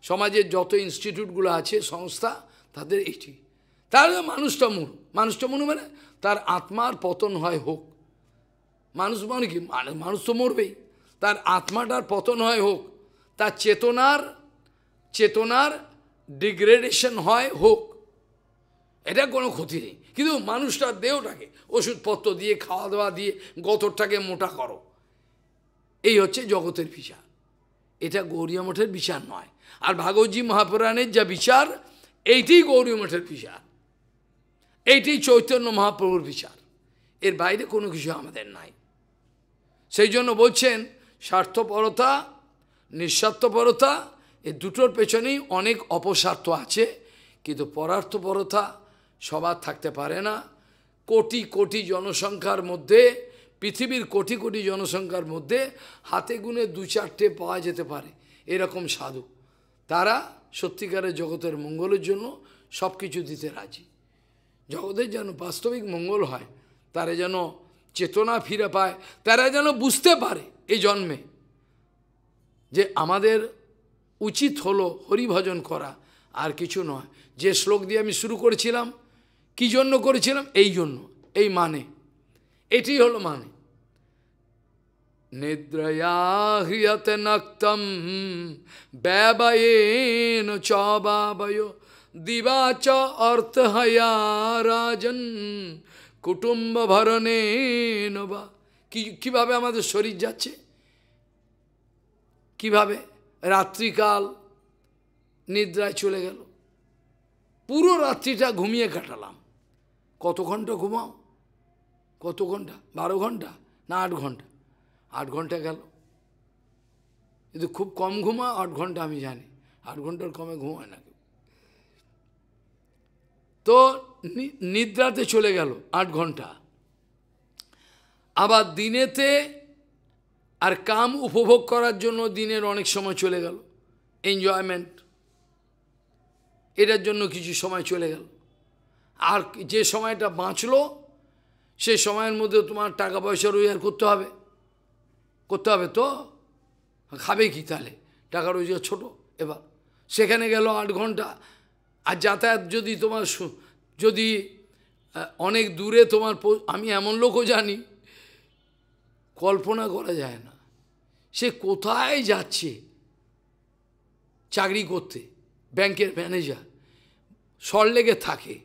সমাজের যত ইনস্টিটিউটগুলো আছে সংস্থা তাদের এটি তাহলে মানুষটা মরু মানুষটা মনে মানে তার আত্মার পতন হয় হোক মানুষ মানে কি মানে মানুষ তো মরবেই তার আত্মাটার পতন হয় হোক তার চেতনার চেতনার ডিগ্রেডেশন হয় হোক এটা কোনো ক্ষতি নেই কিন্তু মানুষটার দেহটাকে ওষুধপত্র দিয়ে খাওয়া দাওয়া দিয়ে গতরটাকে মোটা করো এই হচ্ছে জগতের বিচার এটা গৌরীয় মঠের বিচার নয় আর ভাগবতী মহাপুরাণের যা বিচার এইটি গৌরী মঠের বিচার এইটি চৈতন্য মহাপ্রভুর বিচার এর বাইরে কোনো কিছু আমাদের নাই সেই জন্য বলছেন স্বার্থপরতা নিঃস্বার্থপরতা এ দুটোর পেছনেই অনেক অপস্বার্থ আছে কিন্তু পরার্থপরতা সবার থাকতে পারে না কোটি কোটি জনসংখ্যার মধ্যে পৃথিবীর কোটি কোটি জনসংখ্যার মধ্যে হাতে গুনে দু চারটে পাওয়া যেতে পারে এরকম সাধু তারা সত্যিকারের জগতের মঙ্গলের জন্য সব কিছু দিতে রাজি জগতের যেন বাস্তবিক মঙ্গল হয় তারা যেন চেতনা ফিরে পায় তারা যেন বুঝতে পারে এই জন্মে যে আমাদের উচিত হলো হরিভজন করা আর কিছু নয় যে শ্লোক দিয়ে আমি শুরু করেছিলাম কি জন্য করেছিলাম এই জন্য এই মানে এটি হলো মানে নিদ্রয়া হৃয়তে নক্তম ব্যবয়েন চবাবয় দিবা চ অর্থহয়া রাজন কুটুম্ব ভরণে নবা কি কীভাবে আমাদের শরীর যাচ্ছে কিভাবে রাত্রিকাল নিদ্রায় চলে গেল পুরো রাত্রিটা ঘুমিয়ে কাটালাম কত ঘন্টা ঘুমাও কত ঘন্টা বারো ঘন্টা না আট ঘন্টা আট ঘন্টা গেল কিন্তু খুব কম ঘুমা আট ঘন্টা আমি জানি আট ঘন্টার কমে ঘুমায় না তো নিদ্রাতে চলে গেল আট ঘন্টা আবার দিনেতে আর কাম উপভোগ করার জন্য দিনের অনেক সময় চলে গেল এনজয়মেন্ট এটার জন্য কিছু সময় চলে গেল আর যে সময়টা বাঁচলো সে সময়ের মধ্যে তোমার টাকা পয়সা রোজগার করতে হবে করতে হবে তো খাবে কি তাহলে টাকা রোজগার ছোট এবার সেখানে গেল আট ঘন্টা আর যাতায়াত যদি তোমার যদি অনেক দূরে তোমার আমি এমন লোকও জানি কল্পনা করা যায় না সে কোথায় যাচ্ছে চাকরি করতে ব্যাংকের ম্যানেজার লেগে থাকে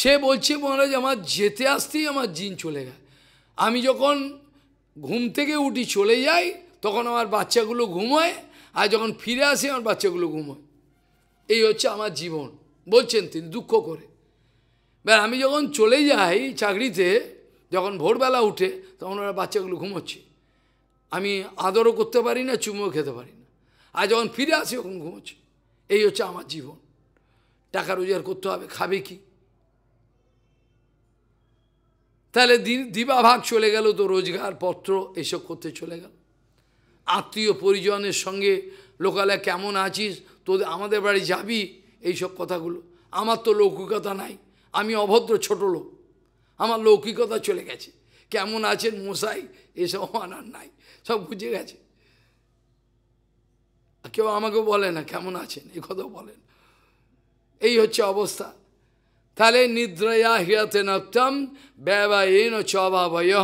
সে বলছে মহারাজ আমার যেতে আসতেই আমার জিন চলে গেল আমি যখন ঘুম থেকে উঠি চলে যাই তখন আমার বাচ্চাগুলো ঘুমোয় আর যখন ফিরে আসে আমার বাচ্চাগুলো ঘুমোয় এই হচ্ছে আমার জীবন বলছেন তিনি দুঃখ করে এবার আমি যখন চলে যাই চাকরিতে যখন ভোরবেলা উঠে তখন ওরা বাচ্চাগুলো ঘুমোচ্ছে আমি আদরও করতে পারি না চুমোও খেতে পারি না আর যখন ফিরে আসি ওখানে ঘুমোচ্ছে এই হচ্ছে আমার জীবন টাকা রোজগার করতে হবে খাবে কি তাহলে দিবা ভাগ চলে গেল তো রোজগার পত্র এসব করতে চলে গেল আত্মীয় পরিজনের সঙ্গে লোকালে কেমন আছিস তোদের আমাদের বাড়ি যাবি এইসব কথাগুলো আমার তো লৌকিকতা নাই আমি অভদ্র ছোট লোক আমার লৌকিকতা চলে গেছে কেমন আছেন মশাই এসব আনার নাই সব বুঝে গেছে কেউ আমাকে বলে না কেমন আছেন এ কথাও বলেন এই হচ্ছে অবস্থা তাহলে নিদ্রয়া হিয়াতে নত্যম ব্যবায়ন চবাবয়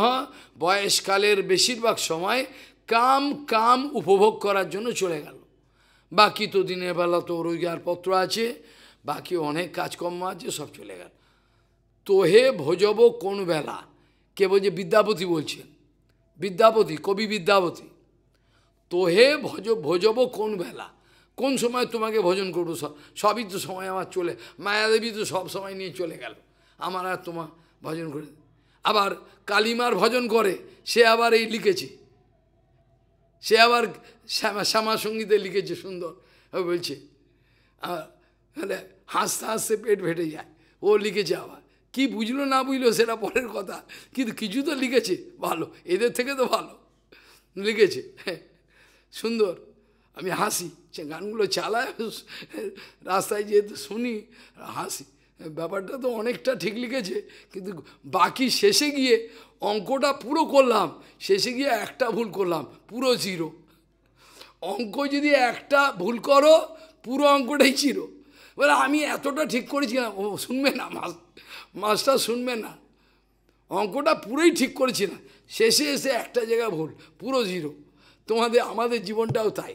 বয়সকালের বেশিরভাগ সময় কাম কাম উপভোগ করার জন্য চলে গেল বাকি তো দিনের বেলা তো রোজগারপত্র আছে বাকি অনেক কাজকর্ম আছে সব চলে গেল তোহে ভোজব কোন বেলা কে বলছে বিদ্যাপতি বলছেন বিদ্যাপতি কবি বিদ্যাপতি তোহে ভজ ভোজব কোন বেলা কোন সময় তোমাকে ভোজন করবো সব সবই তো সময় আমার চলে মায়াদেবী তো সব সময় নিয়ে চলে গেল আমার আর তোমার ভজন করে আবার কালিমার ভজন করে সে আবার এই লিখেছে সে আবার শ্যামা শ্যামা সঙ্গীতে লিখেছে সুন্দর বলছে মানে হাসতে হাসতে পেট ফেটে যায় ও লিখেছে আবার কি বুঝলো না বুঝলো সেটা পরের কথা কিন্তু কিছু তো লিখেছে ভালো এদের থেকে তো ভালো লিখেছে হ্যাঁ, সুন্দর আমি হাসি সে গানগুলো চালায় রাস্তায় যেহেতু শুনি হাসি ব্যাপারটা তো অনেকটা ঠিক লিখেছে কিন্তু বাকি শেষে গিয়ে অঙ্কটা পুরো করলাম শেষে গিয়ে একটা ভুল করলাম পুরো জিরো অঙ্ক যদি একটা ভুল করো পুরো অঙ্কটাই চিরো বলে আমি এতটা ঠিক করেছিলাম ও শুনবে না মাস মাস্টার শুনবে না অঙ্কটা পুরোই ঠিক করেছি না শেষে এসে একটা জায়গা ভুল পুরো জিরো তোমাদের আমাদের জীবনটাও তাই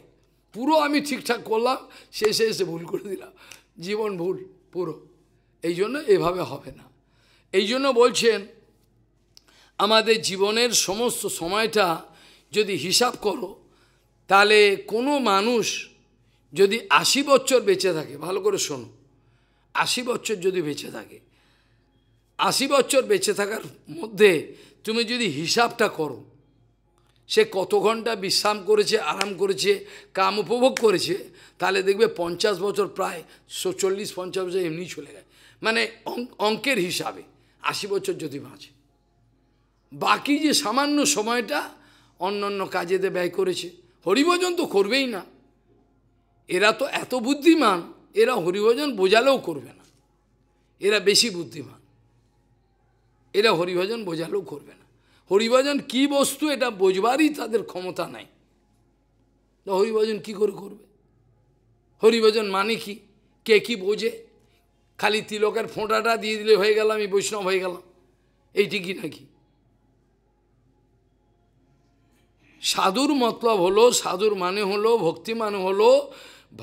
পুরো আমি ঠিকঠাক করলাম শেষে এসে ভুল করে দিলাম জীবন ভুল পুরো এই জন্য এভাবে হবে না এই জন্য বলছেন আমাদের জীবনের সমস্ত সময়টা যদি হিসাব করো তাহলে কোনো মানুষ যদি আশি বছর বেঁচে থাকে ভালো করে শোনো আশি বছর যদি বেঁচে থাকে আশি বছর বেঁচে থাকার মধ্যে তুমি যদি হিসাবটা করো সে কত ঘন্টা বিশ্রাম করেছে আরাম করেছে কাম উপভোগ করেছে তাহলে দেখবে পঞ্চাশ বছর প্রায় চল্লিশ পঞ্চাশ বছর এমনি চলে যায় মানে অঙ্কের হিসাবে আশি বছর যদি বাঁচে বাকি যে সামান্য সময়টা অন্য অন্য কাজেতে ব্যয় করেছে হরিভজন তো করবেই না এরা তো এত বুদ্ধিমান এরা হরিভজন বোঝালেও করবে না এরা বেশি বুদ্ধিমান এটা হরিভজন বোঝালেও করবে না হরিভজন কি বস্তু এটা বোঝবারই তাদের ক্ষমতা নাই তো হরিভজন কি করে করবে হরিভজন মানে কি কে কি বোঝে খালি তিলকের ফোঁটাটা দিয়ে দিলে হয়ে গেল আমি বৈষ্ণব হয়ে গেলাম এইটি কি নাকি সাধুর মতলব হলো সাধুর মানে হলো ভক্তি মানে হলো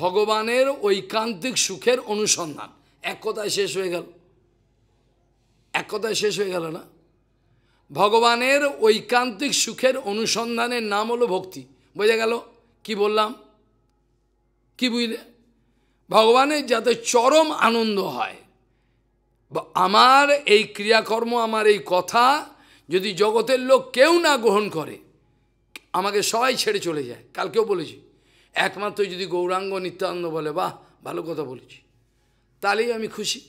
ভগবানের ঐকান্তিক সুখের অনুসন্ধান এক কথায় শেষ হয়ে গেল এক কথায় শেষ হয়ে গেল না ভগবানের ঐকান্তিক সুখের অনুসন্ধানের নাম হলো ভক্তি বোঝা গেল কি বললাম কি বুঝলে ভগবানের যাতে চরম আনন্দ হয় আমার এই ক্রিয়াকর্ম আমার এই কথা যদি জগতের লোক কেউ না গ্রহণ করে আমাকে সবাই ছেড়ে চলে যায় কালকেও বলেছি একমাত্র যদি গৌরাঙ্গ নিত্যানন্দ বলে বাহ ভালো কথা বলেছি তাহলেই আমি খুশি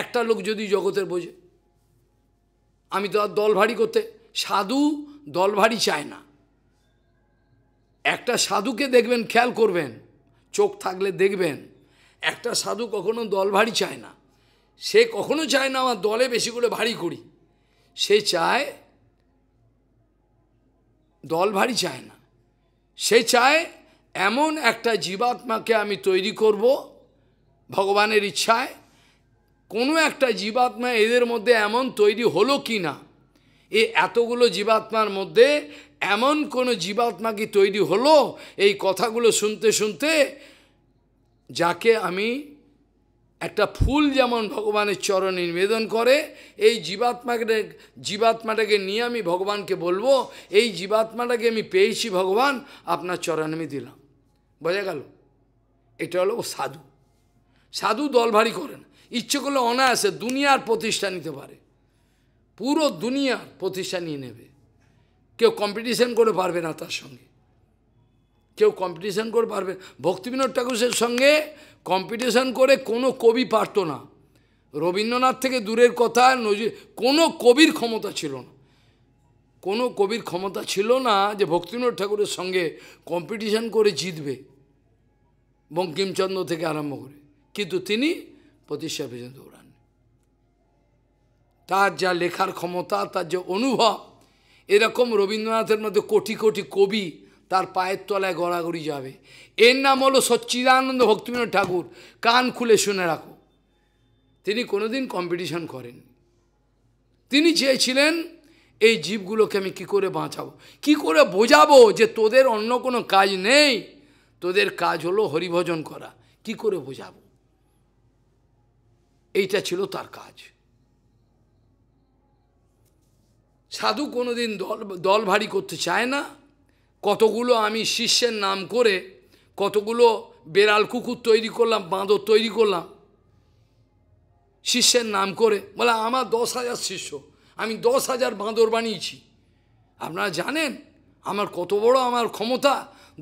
একটা লোক যদি জগতের বোঝে আমি তো আর দল ভারী করতে সাধু দল ভারী চায় না একটা সাধুকে দেখবেন খেয়াল করবেন চোখ থাকলে দেখবেন একটা সাধু কখনো দল ভারী চায় না সে কখনো চায় না আমার দলে বেশি করে ভারী করি সে চায় দল ভারী চায় না সে চায় এমন একটা জীবাত্মাকে আমি তৈরি করব ভগবানের ইচ্ছায় কোনো একটা জীবাত্মা এদের মধ্যে এমন তৈরি হলো কি না এ এতগুলো জীবাত্মার মধ্যে এমন কোনো জীবাত্মা কি তৈরি হলো এই কথাগুলো শুনতে শুনতে যাকে আমি একটা ফুল যেমন ভগবানের চরণে নিবেদন করে এই জীবাত্মাকে জীবাত্মাটাকে নিয়ে আমি ভগবানকে বলবো এই জীবাত্মাটাকে আমি পেয়েছি ভগবান আপনার চরণে আমি দিলাম বোঝা গেল এটা হলো সাধু সাধু দল ভারী করেন ইচ্ছে করলে অনায়াসে দুনিয়ার প্রতিষ্ঠা নিতে পারে পুরো দুনিয়ার প্রতিষ্ঠা নিয়ে নেবে কেউ কম্পিটিশান করে পারবে না তার সঙ্গে কেউ কম্পিটিশান করে পারবে ভক্তিবিনোদ ঠাকুরের সঙ্গে কম্পিটিশান করে কোনো কবি পারত না রবীন্দ্রনাথ থেকে দূরের কথা নজির কোনো কবির ক্ষমতা ছিল না কোনো কবির ক্ষমতা ছিল না যে ভক্তিবিনোদ ঠাকুরের সঙ্গে কম্পিটিশান করে জিতবে বঙ্কিমচন্দ্র থেকে আরম্ভ করে কিন্তু তিনি প্রতিষ্ঠা পর্যন্ত দৌড়ান তার যা লেখার ক্ষমতা তার যে অনুভব এরকম রবীন্দ্রনাথের মধ্যে কোটি কোটি কবি তার পায়ের তলায় গড়াগড়ি যাবে এর নাম হলো সচ্চিদানন্দ ভক্তিবিনোদ ঠাকুর কান খুলে শুনে রাখো তিনি কোনোদিন কম্পিটিশন করেন তিনি চেয়েছিলেন এই জীবগুলোকে আমি কি করে বাঁচাবো কি করে বোঝাবো যে তোদের অন্য কোনো কাজ নেই তোদের কাজ হলো হরিভজন করা কি করে বোঝাবো এইটা ছিল তার কাজ সাধু কোনোদিন দল দল ভারী করতে চায় না কতগুলো আমি শিষ্যের নাম করে কতগুলো বেড়াল কুকুর তৈরি করলাম বাঁদর তৈরি করলাম শিষ্যের নাম করে বলে আমার দশ হাজার শিষ্য আমি দশ হাজার বাঁদর বানিয়েছি আপনারা জানেন আমার কত বড় আমার ক্ষমতা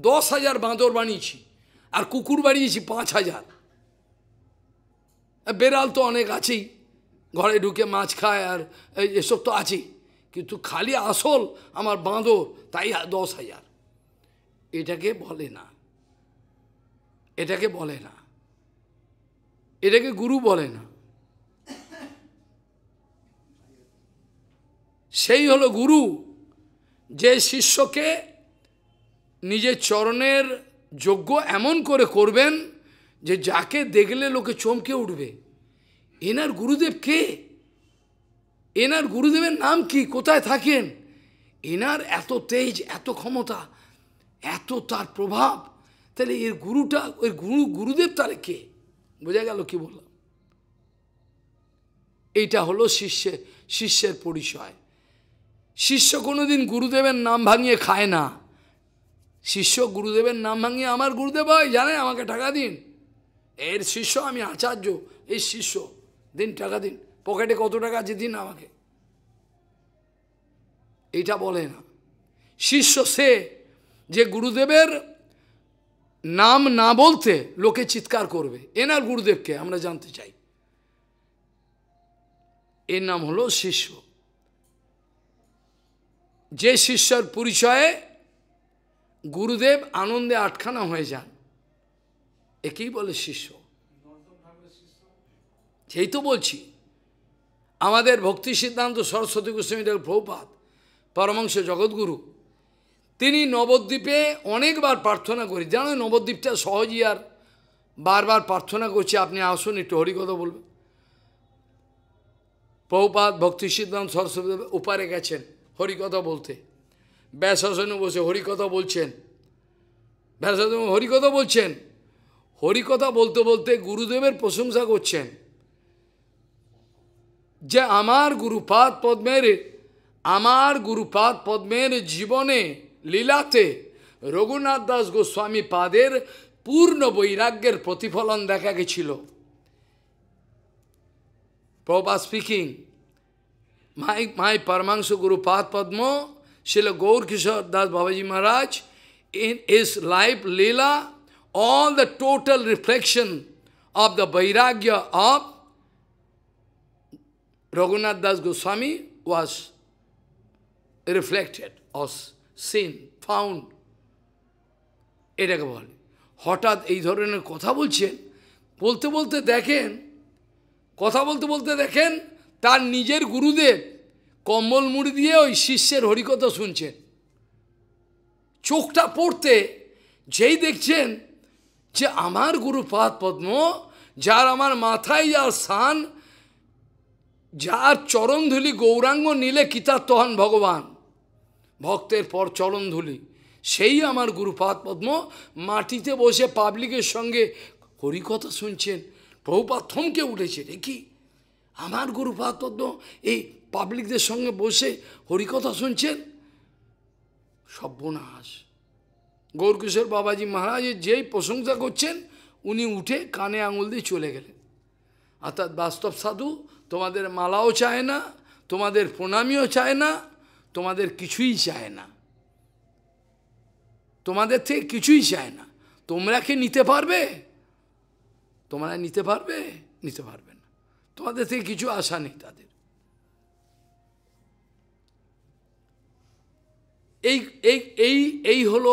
দশ হাজার বাঁদর বানিয়েছি আর কুকুর বানিয়েছি পাঁচ হাজার বেড়াল তো অনেক আছেই ঘরে ঢুকে মাছ খায় আর এসব তো আছেই কিন্তু খালি আসল আমার বাঁদর তাই দশ হাজার এটাকে বলে না এটাকে বলে না এটাকে গুরু বলে না সেই হলো গুরু যে শিষ্যকে নিজের চরণের যোগ্য এমন করে করবেন যে যাকে দেখলে লোকে চমকে উঠবে এনার গুরুদেব কে এনার গুরুদেবের নাম কি কোথায় থাকেন এনার এত তেজ এত ক্ষমতা এত তার প্রভাব তাহলে এর গুরুটা ওই গুরু গুরুদেব তাহলে কে বোঝা গেল কি বললাম এইটা হলো শিষ্যের শিষ্যের পরিচয় শিষ্য কোনোদিন গুরুদেবের নাম ভাঙিয়ে খায় না শিষ্য গুরুদেবের নাম ভাঙিয়ে আমার গুরুদেব হয় জানে আমাকে টাকা দিন এর শিষ্য আমি আচার্য এই শিষ্য দিন টাকা দিন পকেটে কত টাকা আছে দিন আমাকে এটা বলে না শিষ্য সে যে গুরুদেবের নাম না বলতে লোকে চিৎকার করবে এনার গুরুদেবকে আমরা জানতে চাই এর নাম হলো শিষ্য যে শিষ্যর পরিচয়ে গুরুদেব আনন্দে আটখানা হয়ে যান একেই বলে শিষ্য সেই তো বলছি আমাদের ভক্তি সিদ্ধান্ত সরস্বতী গোস্বামী প্রভুপাত পরমাংশ জগৎগুরু তিনি নবদ্বীপে অনেকবার প্রার্থনা করি জানো নবদ্বীপটা সহজই আর বারবার প্রার্থনা করছি আপনি আসুন একটু হরিকথা বলবেন প্রভুপাত ভক্তি সিদ্ধান্ত সরস্বতী উপারে গেছেন হরিকথা বলতে ব্যাস বসে হরিকথা বলছেন ব্যাস হরিকথা বলছেন হরিকথা বলতে বলতে গুরুদেবের প্রশংসা করছেন যে আমার গুরুপাদ পদ্মের আমার গুরুপাদ পদ্মের জীবনে লীলাতে রঘুনাথ দাস গোস্বামী পাদের পূর্ণ বৈরাগ্যের প্রতিফলন দেখা গেছিল প্রভা স্পিকিং মাই মাই পরমাংশ গুরুপাদ পদ্ম শিল Gour Kishore Das Babaji Maharaj in his life lila all the total reflection of the Vairagya of Raghunath Das Goswami was reflected or seen, found. এটাকে বলে হঠাৎ এই ধরনের কথা বলছেন বলতে বলতে দেখেন কথা বলতে বলতে দেখেন তার নিজের গুরুদেব কম্বল মুড়ি দিয়ে ওই শিষ্যের হরিকথা শুনছেন চোখটা পড়তে যেই দেখছেন যে আমার গুরুপাদ পদ্ম যার আমার মাথায় যার স্থান যার চরণধুলি গৌরাঙ্গ নিলে হন ভগবান ভক্তের পর চরণধুলি সেই আমার গুরুপাদ পদ্ম মাটিতে বসে পাবলিকের সঙ্গে হরিকথা শুনছেন প্রভুপাত থমকে উঠেছে রে কি আমার গুরুপাদ পদ্ম এই পাবলিকদের সঙ্গে বসে হরিকথা শুনছেন সর্বনাশ গৌরকিশোর বাবাজি মহারাজের যেই প্রশংসা করছেন উনি উঠে কানে আঙুল দিয়ে চলে গেলেন অর্থাৎ বাস্তব সাধু তোমাদের মালাও চায় না তোমাদের প্রণামীও চায় না তোমাদের কিছুই চায় না তোমাদের থেকে কিছুই চায় না তোমরা কি নিতে পারবে তোমরা নিতে পারবে নিতে পারবে না তোমাদের থেকে কিছু আশা নেই তাদের এই এই এই এই হলো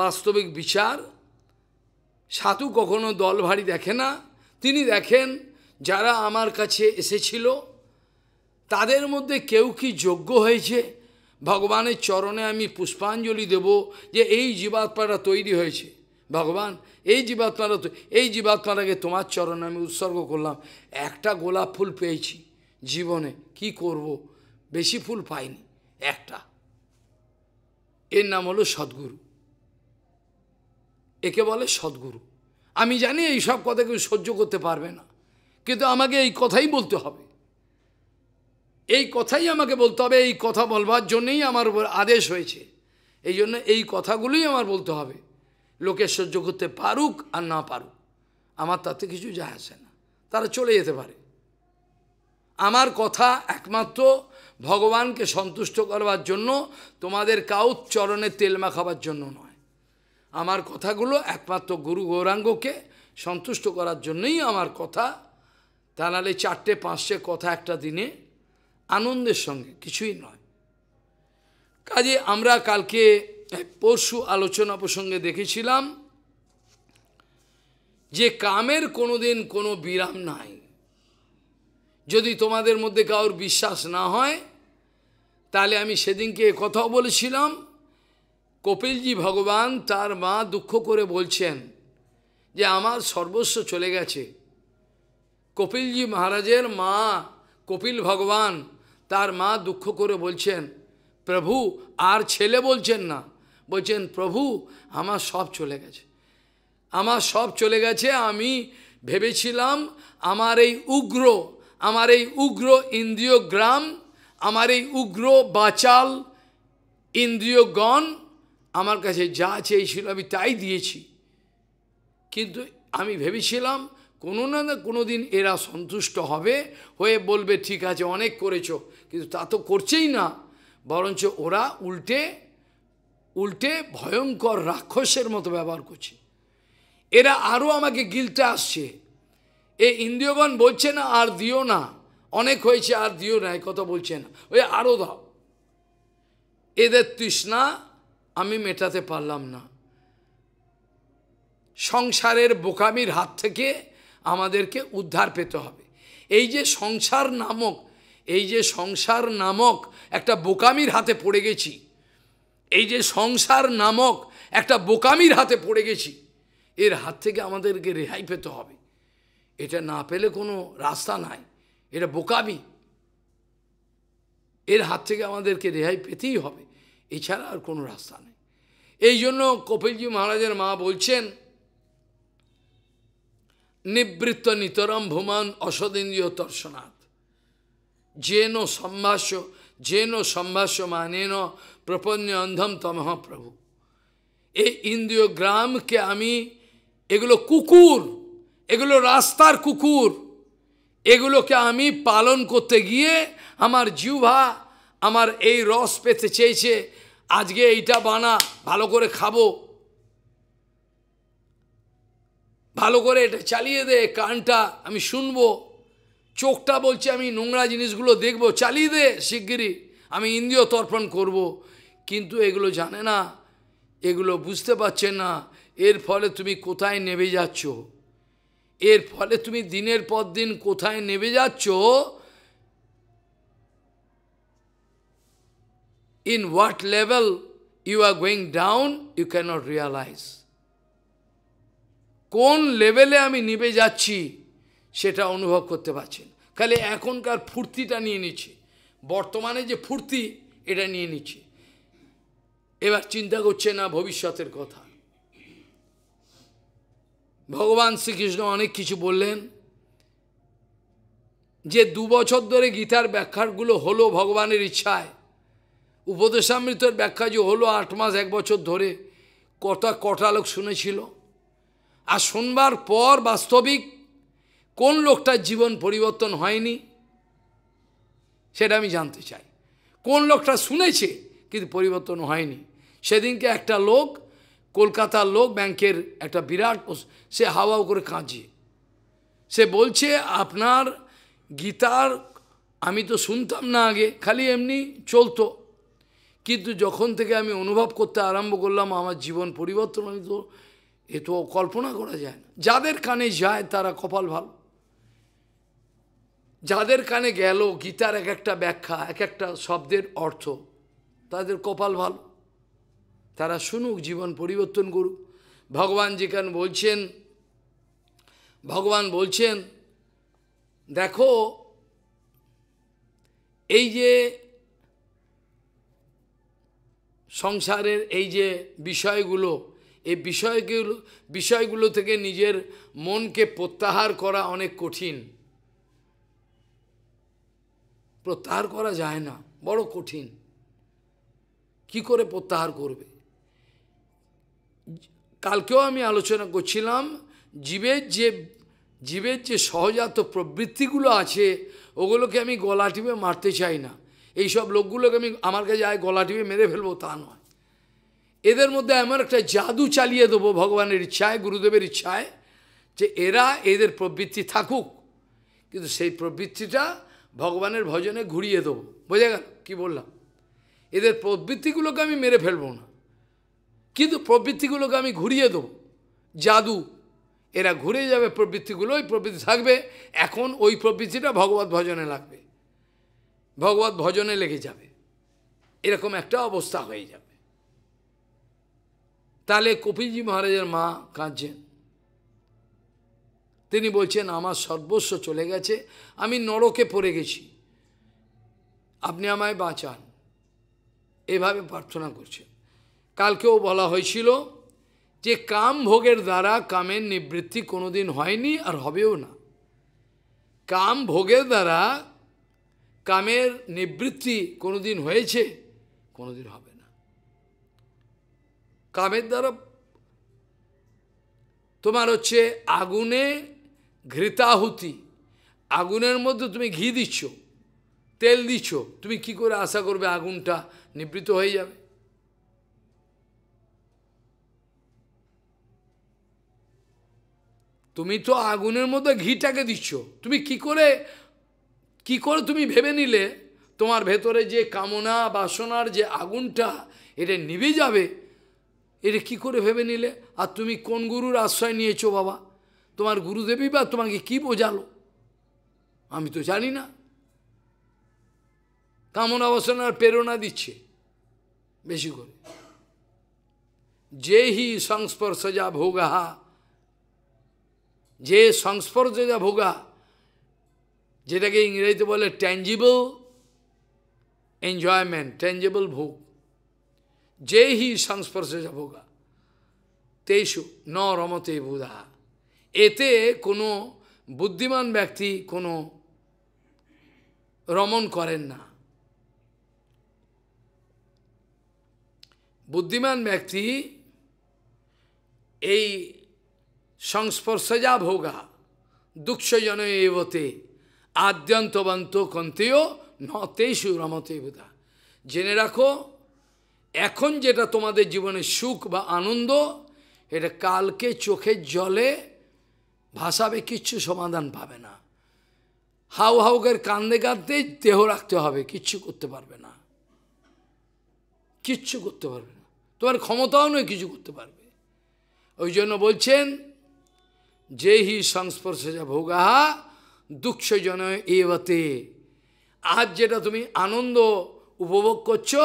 বাস্তবিক বিচার সাধু কখনো দল ভারী দেখে না তিনি দেখেন যারা আমার কাছে এসেছিল তাদের মধ্যে কেউ কি যোগ্য হয়েছে ভগবানের চরণে আমি পুষ্পাঞ্জলি দেব যে এই জীবাত্মাটা তৈরি হয়েছে ভগবান এই জীবাত্মাটা এই জীবাত্মাটাকে তোমার চরণে আমি উৎসর্গ করলাম একটা গোলাপ ফুল পেয়েছি জীবনে কি করব বেশি ফুল পাইনি একটা এর নাম হলো সদ্গুরু একে বলে সদ্গুরু আমি জানি এই সব কথা কেউ সহ্য করতে পারবে না কিন্তু আমাকে এই কথাই বলতে হবে এই কথাই আমাকে বলতে হবে এই কথা বলবার জন্যেই আমার উপর আদেশ হয়েছে এই জন্য এই কথাগুলোই আমার বলতে হবে লোকে সহ্য করতে পারুক আর না পারুক আমার তাতে কিছু যায় আসে না তারা চলে যেতে পারে আমার কথা একমাত্র ভগবানকে সন্তুষ্ট করবার জন্য তোমাদের কাউ চরণে তেল মাখাবার জন্য নয় আমার কথাগুলো একমাত্র গুরু গৌরাঙ্গকে সন্তুষ্ট করার জন্যই আমার কথা তা নাহলে চারটে পাঁচটে কথা একটা দিনে আনন্দের সঙ্গে কিছুই নয় কাজে আমরা কালকে পরশু আলোচনা প্রসঙ্গে দেখেছিলাম যে কামের কোনোদিন কোনো বিরাম নাই যদি তোমাদের মধ্যে কারোর বিশ্বাস না হয় তাহলে আমি সেদিনকে কথাও বলেছিলাম কপিলজি ভগবান তার মা দুঃখ করে বলছেন যে আমার সর্বস্ব চলে গেছে কপিলজি মহারাজের মা কপিল ভগবান তার মা দুঃখ করে বলছেন প্রভু আর ছেলে বলছেন না বলছেন প্রভু আমার সব চলে গেছে আমার সব চলে গেছে আমি ভেবেছিলাম আমার এই উগ্র আমার এই উগ্র ইন্দ্রিয় গ্রাম আমার এই উগ্র বাচাল ইন্দ্রিয়গণ আমার কাছে যা চেয়েছিল আমি তাই দিয়েছি কিন্তু আমি ভেবেছিলাম কোনো না না কোনো দিন এরা সন্তুষ্ট হবে হয়ে বলবে ঠিক আছে অনেক করেছো কিন্তু তা তো করছেই না বরঞ্চ ওরা উল্টে উল্টে ভয়ঙ্কর রাক্ষসের মতো ব্যবহার করছে এরা আরও আমাকে গিলতে আসছে এ ইন্দ্রিয়গণ বলছে না আর দিও না অনেক হয়েছে আর দিও না কথা বলছে না ওই আরও দাও এদের তৃষ্ণা আমি মেটাতে পারলাম না সংসারের বোকামির হাত থেকে আমাদেরকে উদ্ধার পেতে হবে এই যে সংসার নামক এই যে সংসার নামক একটা বোকামির হাতে পড়ে গেছি এই যে সংসার নামক একটা বোকামির হাতে পড়ে গেছি এর হাত থেকে আমাদেরকে রেহাই পেতে হবে এটা না পেলে কোনো রাস্তা নাই এটা বোকামি এর হাত থেকে আমাদেরকে রেহাই পেতেই হবে এছাড়া আর কোনো রাস্তা নেই এই জন্য কপিলজি মহারাজের মা বলছেন নিবৃত্ত নিতরম ভুমান অসদেন্দ্রীয় দর্শনাথ যেন সম্ভাষ্য যেন সম্ভাষ্য মানেন প্রপন্ন অন্ধম তমহ প্রভু এই ইন্দ্রিয় গ্রামকে আমি এগুলো কুকুর এগুলো রাস্তার কুকুর এগুলোকে আমি পালন করতে গিয়ে আমার জিহ্বা আমার এই রস পেতে চেয়েছে আজকে এইটা বানা ভালো করে খাবো ভালো করে এটা চালিয়ে দে কানটা আমি শুনবো চোখটা বলছে আমি নোংরা জিনিসগুলো দেখব চালিয়ে দে শিগগিরই আমি ইন্দ্রিয় তর্পণ করব। কিন্তু এগুলো জানে না এগুলো বুঝতে পারছে না এর ফলে তুমি কোথায় নেবে যাচ্ছ এর ফলে তুমি দিনের পর দিন কোথায় নেবে যাচ্ছ in what level you are going down, you cannot realize. কোন লেভেলে আমি নিবে যাচ্ছি সেটা অনুভব করতে পারছেন খালি এখনকার ফুর্তিটা নিয়ে নিচ্ছে বর্তমানে যে ফুর্তি এটা নিয়ে নিচ্ছে এবার চিন্তা করছে না ভবিষ্যতের কথা ভগবান শ্রীকৃষ্ণ অনেক কিছু বললেন যে দু বছর ধরে গীতার ব্যাখ্যাগুলো হলো ভগবানের ইচ্ছায় উপদেশামৃতের ব্যাখ্যা যে হলো আট মাস এক বছর ধরে কটা কটা লোক শুনেছিল আর শুনবার পর বাস্তবিক কোন লোকটার জীবন পরিবর্তন হয়নি সেটা আমি জানতে চাই কোন লোকটা শুনেছে কিন্তু পরিবর্তন হয়নি সেদিনকে একটা লোক কলকাতার লোক ব্যাংকের একটা বিরাট সে হাওয়াও করে কাঁদছে সে বলছে আপনার গীতার আমি তো শুনতাম না আগে খালি এমনি চলতো কিন্তু যখন থেকে আমি অনুভব করতে আরম্ভ করলাম আমার জীবন পরিবর্তন আমি তো এ তো কল্পনা করা যায় না যাদের কানে যায় তারা কপাল ভালো যাদের কানে গেল গীতার এক একটা ব্যাখ্যা এক একটা শব্দের অর্থ তাদের কপাল ভালো তারা শুনুক জীবন পরিবর্তন করুক ভগবান যেখানে বলছেন ভগবান বলছেন দেখো এই যে সংসারের এই যে বিষয়গুলো এই বিষয়গুলো বিষয়গুলো থেকে নিজের মনকে প্রত্যাহার করা অনেক কঠিন প্রত্যাহার করা যায় না বড় কঠিন কি করে প্রত্যাহার করবে কালকেও আমি আলোচনা করছিলাম জীবের যে জীবের যে সহজাত প্রবৃত্তিগুলো আছে ওগুলোকে আমি গলা টিপে মারতে চাই না এইসব লোকগুলোকে আমি আমার কাছে আয় গলা টিপে মেরে ফেলবো তা নয় এদের মধ্যে এমন একটা জাদু চালিয়ে দেবো ভগবানের ইচ্ছায় গুরুদেবের ইচ্ছায় যে এরা এদের প্রবৃত্তি থাকুক কিন্তু সেই প্রবৃত্তিটা ভগবানের ভজনে ঘুরিয়ে দেবো বোঝা গেল কী বললাম এদের প্রবৃত্তিগুলোকে আমি মেরে ফেলবো না কিন্তু প্রবৃত্তিগুলোকে আমি ঘুরিয়ে দেবো জাদু এরা ঘুরে যাবে প্রবৃত্তিগুলো ওই প্রবৃত্তি থাকবে এখন ওই প্রবৃত্তিটা ভগবত ভজনে লাগবে ভগবত ভজনে লেগে যাবে এরকম একটা অবস্থা হয়ে যাবে তাহলে কপিলজি মহারাজের মা কাঁদছেন তিনি বলছেন আমার সর্বস্ব চলে গেছে আমি নরকে পড়ে গেছি আপনি আমায় বাঁচান এভাবে প্রার্থনা করছেন কালকেও বলা হয়েছিল যে কাম ভোগের দ্বারা কামের নিবৃত্তি কোনোদিন হয়নি আর হবেও না কাম ভোগের দ্বারা কামের নিবৃত্তি কোনোদিন হয়েছে কোনোদিন হবে না কামের দ্বারা তোমার হচ্ছে আগুনে ঘৃতাহুতি আগুনের মধ্যে তুমি ঘি দিচ্ছ তেল দিচ্ছ তুমি কি করে আশা করবে আগুনটা নিবৃত হয়ে যাবে তুমি তো আগুনের মধ্যে ঘিটাকে দিচ্ছ তুমি কি করে কি করে তুমি ভেবে নিলে তোমার ভেতরে যে কামনা বাসনার যে আগুনটা এটা নিভে যাবে এটা কি করে ভেবে নিলে আর তুমি কোন গুরুর আশ্রয় নিয়েছো বাবা তোমার গুরুদেবী বা তোমাকে কি বোঝালো আমি তো জানি না কামনা বাসনার প্রেরণা দিচ্ছে বেশি করে যে হি সংস্পর্শ যা ভোগাহা যে সংস্পর্শ যা ভোগা যেটাকে ইংরেজিতে বলে ট্যাঞ্জিবল এনজয়মেন্ট ট্যাঞ্জিবল ভোগ যেই হি সংস্পর্শে ভোগা তেইশু ন রমতে বুধা এতে কোনো বুদ্ধিমান ব্যক্তি কোনো রমন করেন না বুদ্ধিমান ব্যক্তি এই যা ভোগা দুঃখজনয় এবতে আদ্যন্তবন্ত কন্তেয় নতেষু রমতে বুধা জেনে রাখো এখন যেটা তোমাদের জীবনে সুখ বা আনন্দ এটা কালকে চোখের জলে ভাসাবে কিচ্ছু সমাধান পাবে না হাউ হাউকের কান্দে কাঁদতে দেহ রাখতে হবে কিচ্ছু করতে পারবে না কিচ্ছু করতে পারবে না তোমার ক্ষমতাও নয় কিছু করতে পারবে ওই জন্য বলছেন যে হি সংস্পর্শ যা ভোগাহা দুঃখজন এবতে আজ যেটা তুমি আনন্দ উপভোগ করছো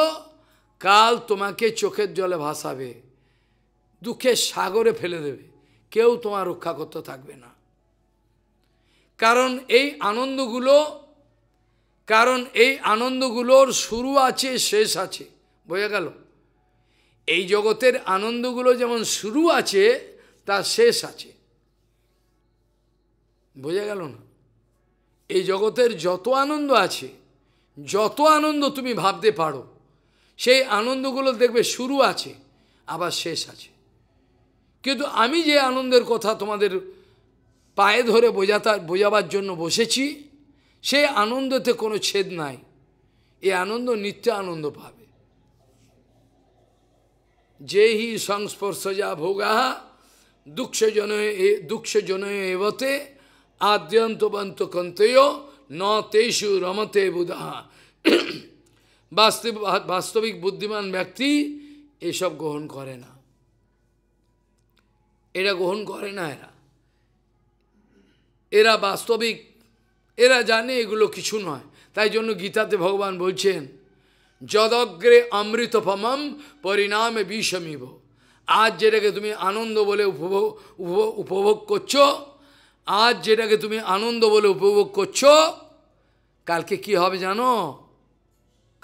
কাল তোমাকে চোখের জলে ভাসাবে দুঃখের সাগরে ফেলে দেবে কেউ তোমার রক্ষা করতে থাকবে না কারণ এই আনন্দগুলো কারণ এই আনন্দগুলোর শুরু আছে শেষ আছে বোঝা গেল এই জগতের আনন্দগুলো যেমন শুরু আছে তা শেষ আছে বোঝা গেল না এই জগতের যত আনন্দ আছে যত আনন্দ তুমি ভাবতে পারো সেই আনন্দগুলো দেখবে শুরু আছে আবার শেষ আছে কিন্তু আমি যে আনন্দের কথা তোমাদের পায়ে ধরে বোঝাতার বোঝাবার জন্য বসেছি সেই আনন্দতে কোনো ছেদ নাই এ আনন্দ নিত্য আনন্দ পাবে যে হি যা ভোগাহা দুঃখজনয় দুঃখজনয় এবতে আদ্যন্তবন্ত কন্তেয় ন তেষু রমতে বুধাহা বাস্তব বাস্তবিক বুদ্ধিমান ব্যক্তি এসব গ্রহণ করে না এরা গ্রহণ করে না এরা এরা বাস্তবিক এরা জানে এগুলো কিছু নয় তাই জন্য গীতাতে ভগবান বলছেন যদগ্রে অমৃতপমম পরিণামে বিষমীব আজ যেটাকে তুমি আনন্দ বলে উপভোগ উপভোগ করছো আজ যেটাকে তুমি আনন্দ বলে উপভোগ করছো কালকে কি হবে জানো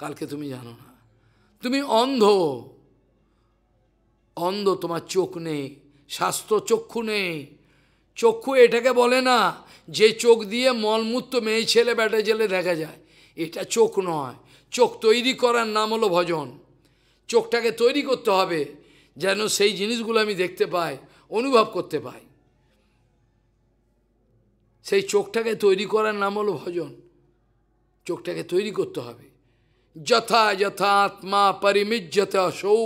কালকে তুমি জানো না তুমি অন্ধ অন্ধ তোমার চোখ নেই স্বাস্থ্য চক্ষু নেই চক্ষু এটাকে বলে না যে চোখ দিয়ে মলমূত্র মেয়ে ছেলে ব্যাটে জেলে দেখা যায় এটা চোখ নয় চোখ তৈরি করার নাম হলো ভজন চোখটাকে তৈরি করতে হবে যেন সেই জিনিসগুলো আমি দেখতে পাই অনুভব করতে পাই সেই চোখটাকে তৈরি করার নাম হলো ভজন চোখটাকে তৈরি করতে হবে যথা যথা আত্মা পরিমিজ্যতে অসৌ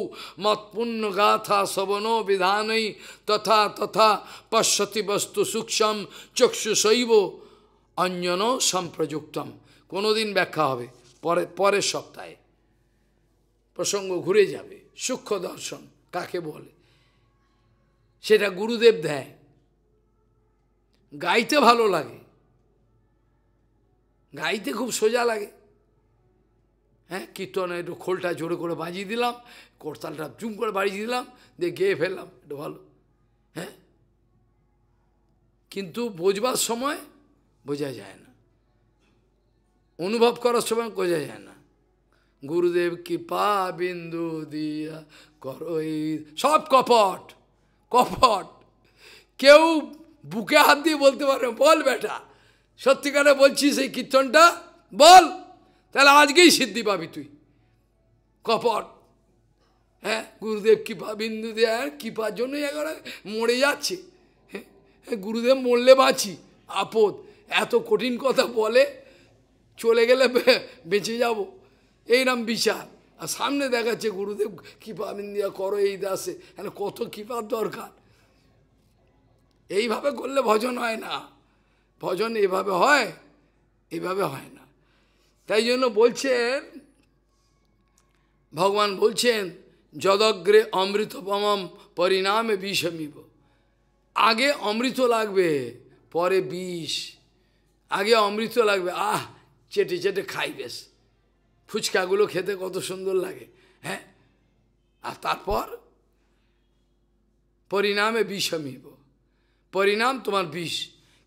মৎপুণ্য গাথা শবন বিধানই তথা তথা পশ্যতি বস্তু সূক্ষ্ম শৈব অঞ্জন সম্প্রযুক্তম কোনোদিন ব্যাখ্যা হবে পরে পরের সপ্তাহে প্রসঙ্গ ঘুরে যাবে সূক্ষ্ম দর্শন কাকে বলে সেটা গুরুদেব দেয় গাইতে ভালো লাগে গাইতে খুব সোজা লাগে হ্যাঁ কীর্তনে একটু খোলটা জোরে করে বাজিয়ে দিলাম করতালটা চুম করে বাজিয়ে দিলাম দিয়ে গেয়ে ফেললাম একটু ভালো হ্যাঁ কিন্তু বোঝবার সময় বোঝা যায় না অনুভব করার সময় বোঝা যায় না গুরুদেব কৃপা বিন্দু দিয়া করই সব কপট কপট কেউ বুকে হাত দিয়ে বলতে পারবে বল বেটা সত্যিকারে বলছি সেই কীর্তনটা বল তাহলে আজকেই সিদ্ধি পাবি তুই কপট হ্যাঁ গুরুদেব কৃপা বিন্দু দেয়ার কৃপার জন্যই এখন মরে যাচ্ছে হ্যাঁ, হ্যাঁ গুরুদেব মরলে বাঁচি আপদ এত কঠিন কথা বলে চলে গেলে বেঁচে যাব এই নাম বিচার আর সামনে দেখাচ্ছে গুরুদেব কৃপা বিন্দিয়া করো এই দাসে কত কৃপার দরকার এইভাবে করলে ভজন হয় না ভজন এভাবে হয় এভাবে হয় না তাই জন্য বলছেন ভগবান বলছেন যদগ্রে অমৃতপমম পরিণামে বিষমিব আগে অমৃত লাগবে পরে বিষ আগে অমৃত লাগবে আহ চেটে চেটে খাই বেশ ফুচকাগুলো খেতে কত সুন্দর লাগে হ্যাঁ আর তারপর পরিণামে বিষমিব পরিণাম তোমার বিষ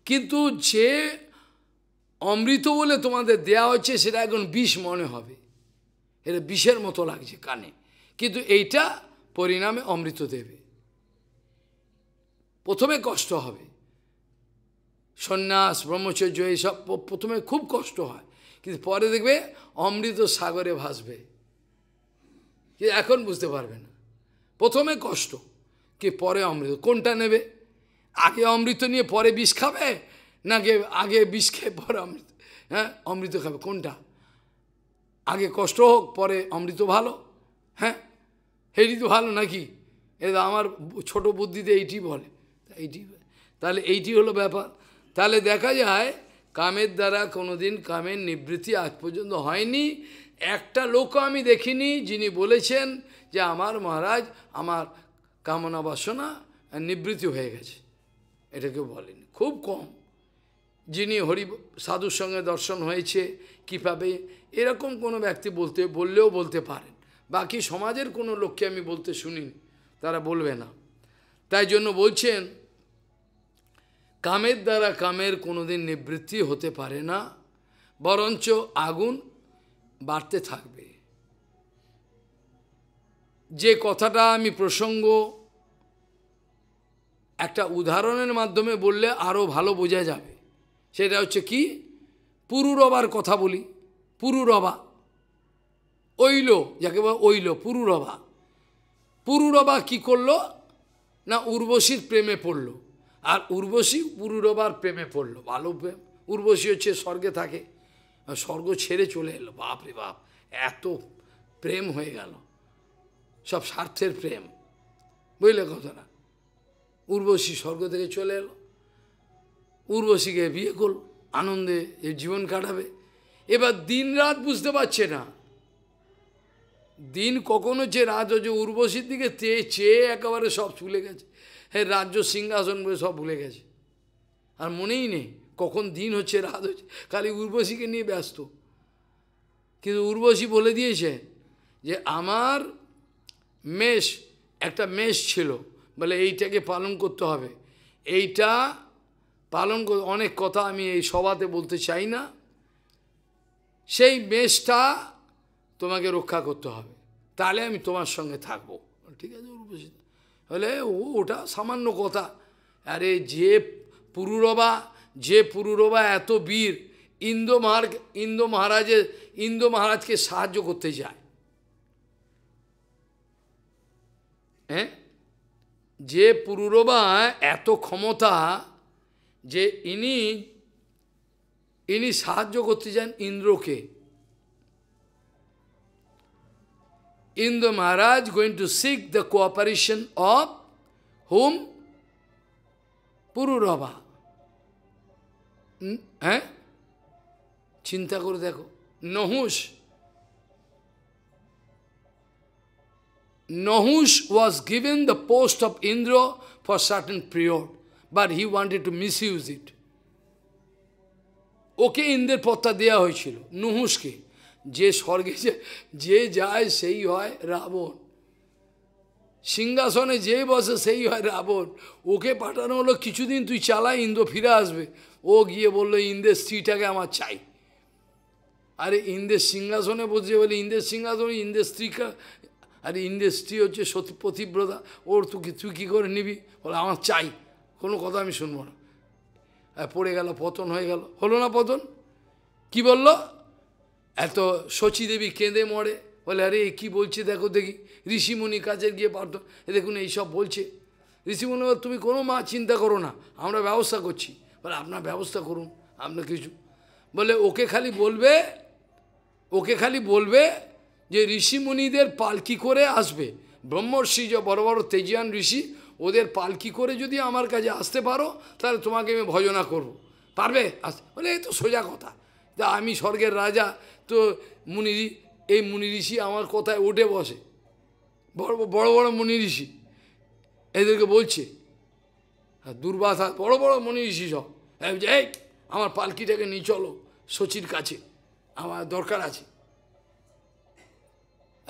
কিন্তু যে অমৃত বলে তোমাদের দেয়া হচ্ছে সেটা এখন বিষ মনে হবে এটা বিষের মতো লাগছে কানে কিন্তু এইটা পরিণামে অমৃত দেবে প্রথমে কষ্ট হবে সন্ন্যাস ব্রহ্মচর্য এইসব প্রথমে খুব কষ্ট হয় কিন্তু পরে দেখবে অমৃত সাগরে ভাসবে এখন বুঝতে পারবে না প্রথমে কষ্ট কি পরে অমৃত কোনটা নেবে আগে অমৃত নিয়ে পরে বিষ খাবে নাকি আগে বিষ খেয়ে পরে অমৃত হ্যাঁ অমৃত খাবে কোনটা আগে কষ্ট হোক পরে অমৃত ভালো হ্যাঁ হেরি তো ভালো নাকি এটা আমার ছোট বুদ্ধিতে এইটি বলে এইটি তাহলে এইটি হলো ব্যাপার তাহলে দেখা যায় কামের দ্বারা কোনোদিন কামের নিবৃত্তি আজ পর্যন্ত হয়নি একটা লোকও আমি দেখিনি যিনি বলেছেন যে আমার মহারাজ আমার কামনা বাসনা নিবৃত্তি হয়ে গেছে এটাকে বলেন খুব কম যিনি হরি সাধুর সঙ্গে দর্শন হয়েছে কীভাবে এরকম কোনো ব্যক্তি বলতে বললেও বলতে পারেন বাকি সমাজের কোনো লোককে আমি বলতে শুনি তারা বলবে না তাই জন্য বলছেন কামের দ্বারা কামের কোনো দিন নিবৃত্তি হতে পারে না বরঞ্চ আগুন বাড়তে থাকবে যে কথাটা আমি প্রসঙ্গ একটা উদাহরণের মাধ্যমে বললে আরও ভালো বোঝা যাবে সেটা হচ্ছে কি পুরুরবার কথা বলি পুরুরবা ঐল যাকে বলে ঐল পুরুরবা পুরুরবা কি করলো না উর্বশীর প্রেমে পড়ল আর উর্বশী পুরুরবার প্রেমে পড়ল ভালো প্রেম উর্বশী হচ্ছে স্বর্গে থাকে স্বর্গ ছেড়ে চলে এলো বাপ রে বাপ এত প্রেম হয়ে গেল সব স্বার্থের প্রেম বুঝলে না উর্বশী স্বর্গ থেকে চলে এলো উর্বশীকে বিয়ে করল আনন্দে এ জীবন কাটাবে এবার দিন রাত বুঝতে পারছে না দিন কখনো যে রাজ হচ্ছে উর্বশীর দিকে চেয়ে চেয়ে একেবারে সব ভুলে গেছে হ্যাঁ রাজ্য সিংহাসন বলে সব ভুলে গেছে আর মনেই নেই কখন দিন হচ্ছে রাত হচ্ছে খালি উর্বশীকে নিয়ে ব্যস্ত কিন্তু উর্বশী বলে দিয়েছে যে আমার মেষ একটা মেষ ছিল বলে এইটাকে পালন করতে হবে এইটা পালন অনেক কথা আমি এই সভাতে বলতে চাই না সেই মেষটা তোমাকে রক্ষা করতে হবে তাহলে আমি তোমার সঙ্গে থাকবো ঠিক আছে রূপসিত হলে ও ওটা সামান্য কথা আরে যে পুরুরবা যে পুরুরবা এত বীর ইন্দো মহার ইন্দো মহারাজের ইন্দো মহারাজকে সাহায্য করতে যায় হ্যাঁ যে পুরুরবা এত ক্ষমতা যে ইনি ইনি সাহায্য করতে যান ইন্দ্রকে Indra Maharaj going to seek the cooperation of home Pururava হ্যাঁ চিন্তা করে দেখো Nahusha Nahush was given the post of Indra for certain period, but he wanted to misuse it. ওকে ইন্দ্রের পত্তা দেয়া হয়েছিল নুহুসকে যে স্বর্গে যে যায় সেই হয় রাবণ সিংহাসনে যে বসে সেই হয় রাবণ ওকে পাঠানো হলো কিছুদিন তুই চালা ইন্দ্র ফিরে আসবে ও গিয়ে বলল ইন্দ্রের স্ত্রীটাকে আমার চাই আরে ইন্দ্রের সিংহাসনে বসে বলে ইন্দ্রের সিংহাসনে ইন্দ্রের স্ত্রীকে আর ইন্ডাস্ট্রি হচ্ছে সতী প্রতিব্রতা ওর তুই তুই কী করে নিবি বলে আমার চাই কোনো কথা আমি শুনবো না আর পড়ে গেল পতন হয়ে গেল হলো না পতন কি বলল এত শচী দেবী কেঁদে মরে বলে আরে কি বলছে দেখো দেখি ঋষিমুনি কাছে গিয়ে পারত দেখুন এইসব বলছে ঋষিমুনি তুমি কোনো মা চিন্তা করো না আমরা ব্যবস্থা করছি বলে আপনার ব্যবস্থা করুন আপনার কিছু বলে ওকে খালি বলবে ওকে খালি বলবে যে ঋষিমুনিদের পালকি করে আসবে ব্রহ্মর্ষি যে বড় বড় তেজিয়ান ঋষি ওদের পালকি করে যদি আমার কাছে আসতে পারো তাহলে তোমাকে আমি ভজনা করব। পারবে আস বলে এই তো সোজা কথা তা আমি স্বর্গের রাজা তো মুনি এই মুনি ঋষি আমার কথায় উঠে বসে বড় বড় বড় মুনি ঋষি এদেরকে বলছে দুর্বাসা বড় বড় মুনি ঋষি সব যাই আমার পালকিটাকে নিয়ে চলো সচির কাছে আমার দরকার আছে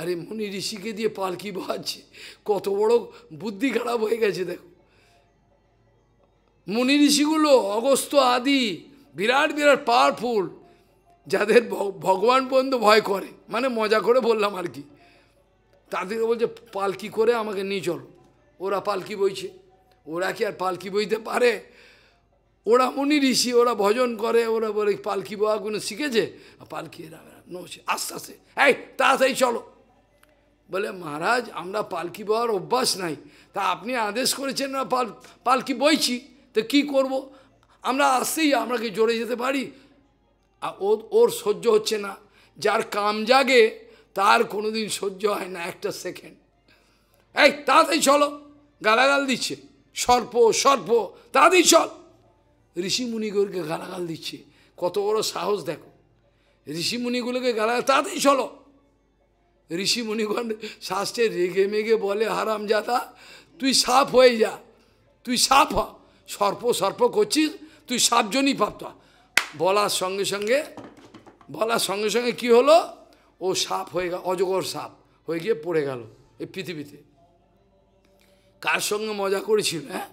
আরে মুনি ঋষিকে দিয়ে পালকি বহাচ্ছে কত বড় বুদ্ধি খারাপ হয়ে গেছে দেখো মুনি ঋষিগুলো অগস্ত আদি বিরাট বিরাট পাওয়ারফুল যাদের ভগবান পর্যন্ত ভয় করে মানে মজা করে বললাম আর কি তাদেরকে বলছে পালকি করে আমাকে নিয়ে চলো ওরা পালকি বইছে ওরা কি আর পালকি বইতে পারে ওরা মুনি ঋষি ওরা ভজন করে ওরা বলে পালকি বয়া কোনো শিখেছে পালকি এরা নৌছে আস্তে আস্তে এই তাড়াতাড়ি চলো বলে মহারাজ আমরা পালকি বওয়ার অভ্যাস নাই তা আপনি আদেশ করেছেন না পাল পালকি বইছি তো কি করব। আমরা আসতেই আমরা কি জোরে যেতে পারি ওর ওর সহ্য হচ্ছে না যার কাম জাগে তার কোনোদিন সহ্য হয় না একটা সেকেন্ড এই তাড়াতাড়ি চলো গালাগাল দিচ্ছে সর্প সর্প তাড়াতাড়ি চল ঋষিমুনিগুলোকে গালাগাল দিচ্ছে কত বড় সাহস দেখো ঋষিমুনিগুলোকে গালাগাল তাড়াতাড়ি চলো ঋষি মুনিগণ শাস্ত্রে রেগে মেগে বলে হারাম যাতা তুই সাপ হয়ে যা তুই সাপ হ সর্প সর্প করছিস তুই সাপজনই পাপ্ত বলার সঙ্গে সঙ্গে বলার সঙ্গে সঙ্গে কি হলো ও সাপ হয়ে গেল অজগর সাপ হয়ে গিয়ে পড়ে গেল এই পৃথিবীতে কার সঙ্গে মজা করেছিল হ্যাঁ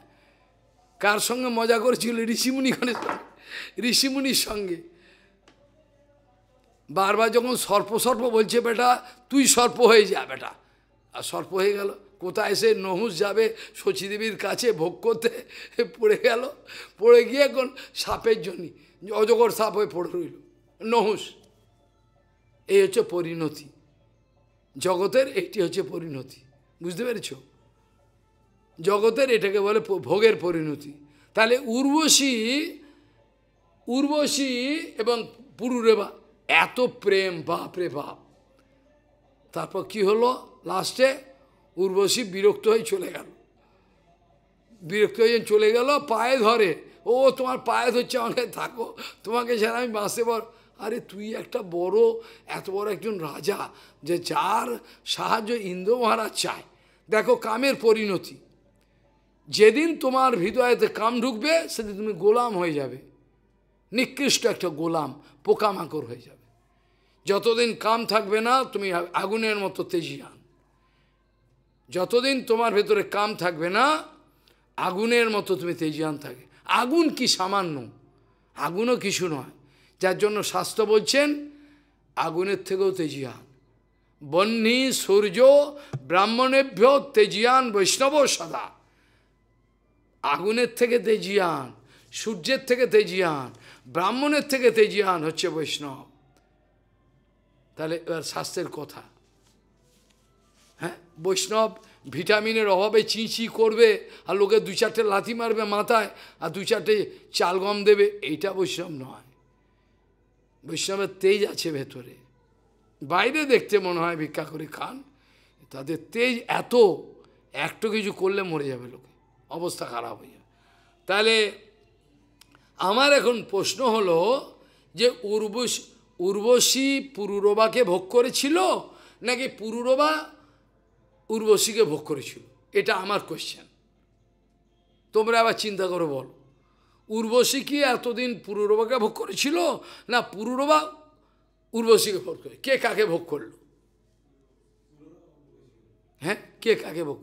কার সঙ্গে মজা করেছিল ঋষিমুনিগণের সঙ্গে ঋষিমুনির সঙ্গে বারবার যখন সর্প সর্প বলছে বেটা তুই সর্প হয়ে যা বেটা আর সর্প হয়ে গেল কোথায় এসে নহুস যাবে শচীদেবীর কাছে ভোগ করতে পড়ে গেল পড়ে গিয়ে এখন সাপের জন্য অজগর সাপ হয়ে পড়ে রইল নহুস এই হচ্ছে পরিণতি জগতের একটি হচ্ছে পরিণতি বুঝতে পেরেছ জগতের এটাকে বলে ভোগের পরিণতি তাহলে উর্বশী উর্বশী এবং পুরুরেবা এত প্রেম বাপ রে বাপ তারপর কি হলো লাস্টে উর্বশী বিরক্ত হয়ে চলে গেল বিরক্ত হয়ে চলে গেল পায়ে ধরে ও তোমার পায়ে ধরছে আমাকে থাকো তোমাকে ছাড়া আমি বাঁচতে পার আরে তুই একটা বড় এত বড় একজন রাজা যে যার সাহায্য ইন্দ্র মহারাজ চায় দেখো কামের পরিণতি যেদিন তোমার হৃদয়তে কাম ঢুকবে সেদিন তুমি গোলাম হয়ে যাবে নিকৃষ্ট একটা গোলাম পোকামাকড় হয়ে যাবে যতদিন কাম থাকবে না তুমি আগুনের মতো তেজিয়ান যতদিন তোমার ভেতরে কাম থাকবে না আগুনের মতো তুমি তেজিয়ান থাকে আগুন কি সামান্য আগুনও কিছু নয় যার জন্য শাস্ত্র বলছেন আগুনের থেকেও তেজিয়ান বন্যি সূর্য ব্রাহ্মণেভ্য তেজিয়ান বৈষ্ণব সদা আগুনের থেকে তেজিয়ান সূর্যের থেকে তেজিয়ান ব্রাহ্মণের থেকে তেজিয়ান হচ্ছে বৈষ্ণব তাহলে এবার স্বাস্থ্যের কথা হ্যাঁ বৈষ্ণব ভিটামিনের অভাবে চিঁচি করবে আর লোকে দু চারটে লাথি মারবে মাথায় আর দু চারটে চালগম দেবে এইটা বৈষ্ণব নয় বৈষ্ণবের তেজ আছে ভেতরে বাইরে দেখতে মনে হয় ভিক্ষা করে খান তাদের তেজ এত একটু কিছু করলে মরে যাবে লোকে অবস্থা খারাপ হয়ে যাবে তাহলে আমার এখন প্রশ্ন হলো যে উর্বশী উর্বশী পুরুরবাকে ভোগ করেছিল নাকি পুরুরবা উর্বশীকে ভোগ করেছিল এটা আমার কোয়েশ্চেন তোমরা আবার চিন্তা করো বল উর্বশী কি এতদিন পুরুরবাকে ভোগ করেছিল না পুরুরবা উর্বশীকে ভোগ করে কে কাকে ভোগ করল হ্যাঁ কে কাকে ভোগ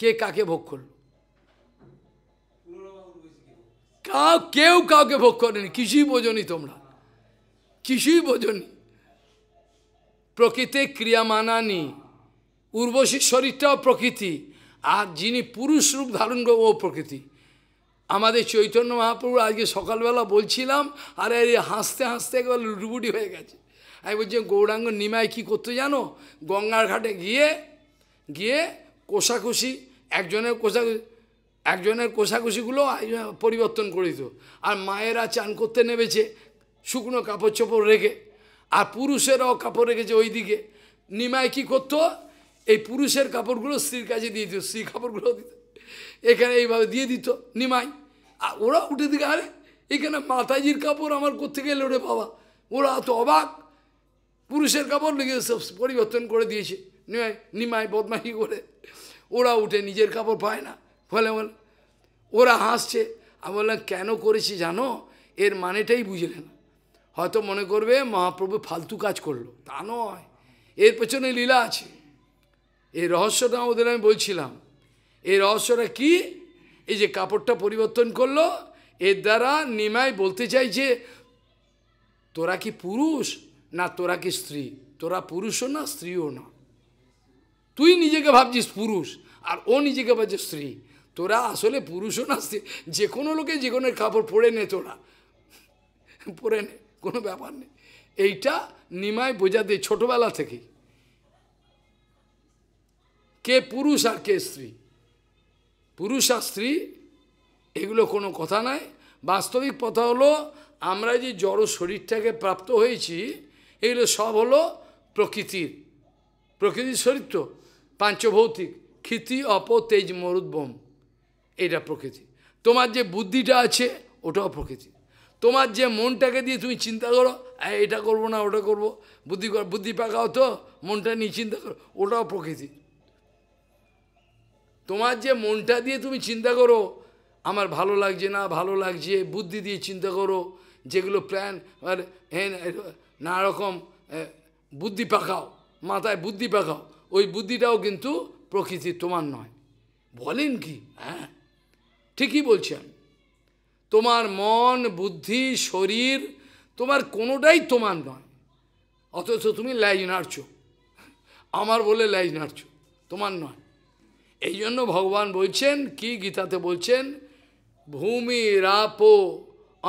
কে কাকে ভোগ করল কাউ কেউ কাউকে ভোগ করেনি কিছুই বোঝনি তোমরা কিছুই বোঝনি প্রকৃতে ক্রিয়ামানানি উর্বশী শরীরটাও প্রকৃতি আর যিনি পুরুষ রূপ ধারণ করবো ও প্রকৃতি আমাদের চৈতন্য মহাপ্রভু আজকে সকালবেলা বলছিলাম আর এই হাসতে হাসতে একবার লুটুবুটি হয়ে গেছে আমি বলছি গৌরাঙ্গ নিমায় কি করতে জানো গঙ্গার ঘাটে গিয়ে গিয়ে কোষাকুষি একজনের কোষা একজনের কোষাকুষিগুলো পরিবর্তন করে দিত আর মায়েরা চান করতে নেমেছে শুকনো কাপড় চোপড় রেখে আর পুরুষেরাও কাপড় রেখেছে ওই দিকে নিমায় কী করতো এই পুরুষের কাপড়গুলো স্ত্রীর কাছে দিয়ে দিত স্ত্রীর কাপড়গুলো দিত এখানে এইভাবে দিয়ে দিত নিমাই আর ওরা উঠে দিকে আরে এখানে মাতাজির কাপড় আমার করতে গেলে ওরে বাবা ওরা তো অবাক পুরুষের কাপড় লেগে সব পরিবর্তন করে দিয়েছে নিমাই নিমাই বদমাহি করে ওরা উঠে নিজের কাপড় পায় না ফলে ওরা হাসছে আমি বললাম কেন করেছি জানো এর মানেটাই বুঝলেন হয়তো মনে করবে মহাপ্রভু ফালতু কাজ করলো তা নয় এর পেছনে লীলা আছে এই রহস্যটা ওদের আমি বলছিলাম এই রহস্যটা কি এই যে কাপড়টা পরিবর্তন করলো এর দ্বারা নিমাই বলতে চাইছে তোরা কি পুরুষ না তোরা কি স্ত্রী তোরা পুরুষও না স্ত্রীও না তুই নিজেকে ভাবছিস পুরুষ আর ও নিজেকে ভাবছে স্ত্রী তোরা আসলে পুরুষও না স্ত্রী যে কোনো লোকে যে কোনো কাপড় পরে নে তোরা পরে নে কোনো ব্যাপার নেই এইটা নিমায় বোঝাতে ছোটবেলা থেকে কে পুরুষ আর কে স্ত্রী পুরুষ আর স্ত্রী এগুলো কোনো কথা নাই বাস্তবিক কথা হলো আমরা যে জড় শরীরটাকে প্রাপ্ত হয়েছি এগুলো সব হলো প্রকৃতির প্রকৃতির শরীর তো পাঞ্চভৌতিক ক্ষিতি অপ তেজ মরুদ্বম এটা প্রকৃতি তোমার যে বুদ্ধিটা আছে ওটাও প্রকৃতি তোমার যে মনটাকে দিয়ে তুমি চিন্তা করো এটা করব না ওটা করব বুদ্ধি বুদ্ধি পাকাও তো মনটা নিয়ে চিন্তা করো ওটাও প্রকৃতি তোমার যে মনটা দিয়ে তুমি চিন্তা করো আমার ভালো লাগছে না ভালো লাগছে বুদ্ধি দিয়ে চিন্তা করো যেগুলো প্ল্যান আর নানা রকম বুদ্ধি পাকাও মাথায় বুদ্ধি পাকাও ওই বুদ্ধিটাও কিন্তু প্রকৃতি তোমার নয় বলেন কি হ্যাঁ ঠিকই বলছেন আমি তোমার মন বুদ্ধি শরীর তোমার কোনোটাই তোমার নয় অথচ তুমি ল্যাজ নাড়ছ আমার বলে ল্যাজ নাড়ছ তোমার নয় এই জন্য ভগবান বলছেন কি গীতাতে বলছেন ভূমি রাপ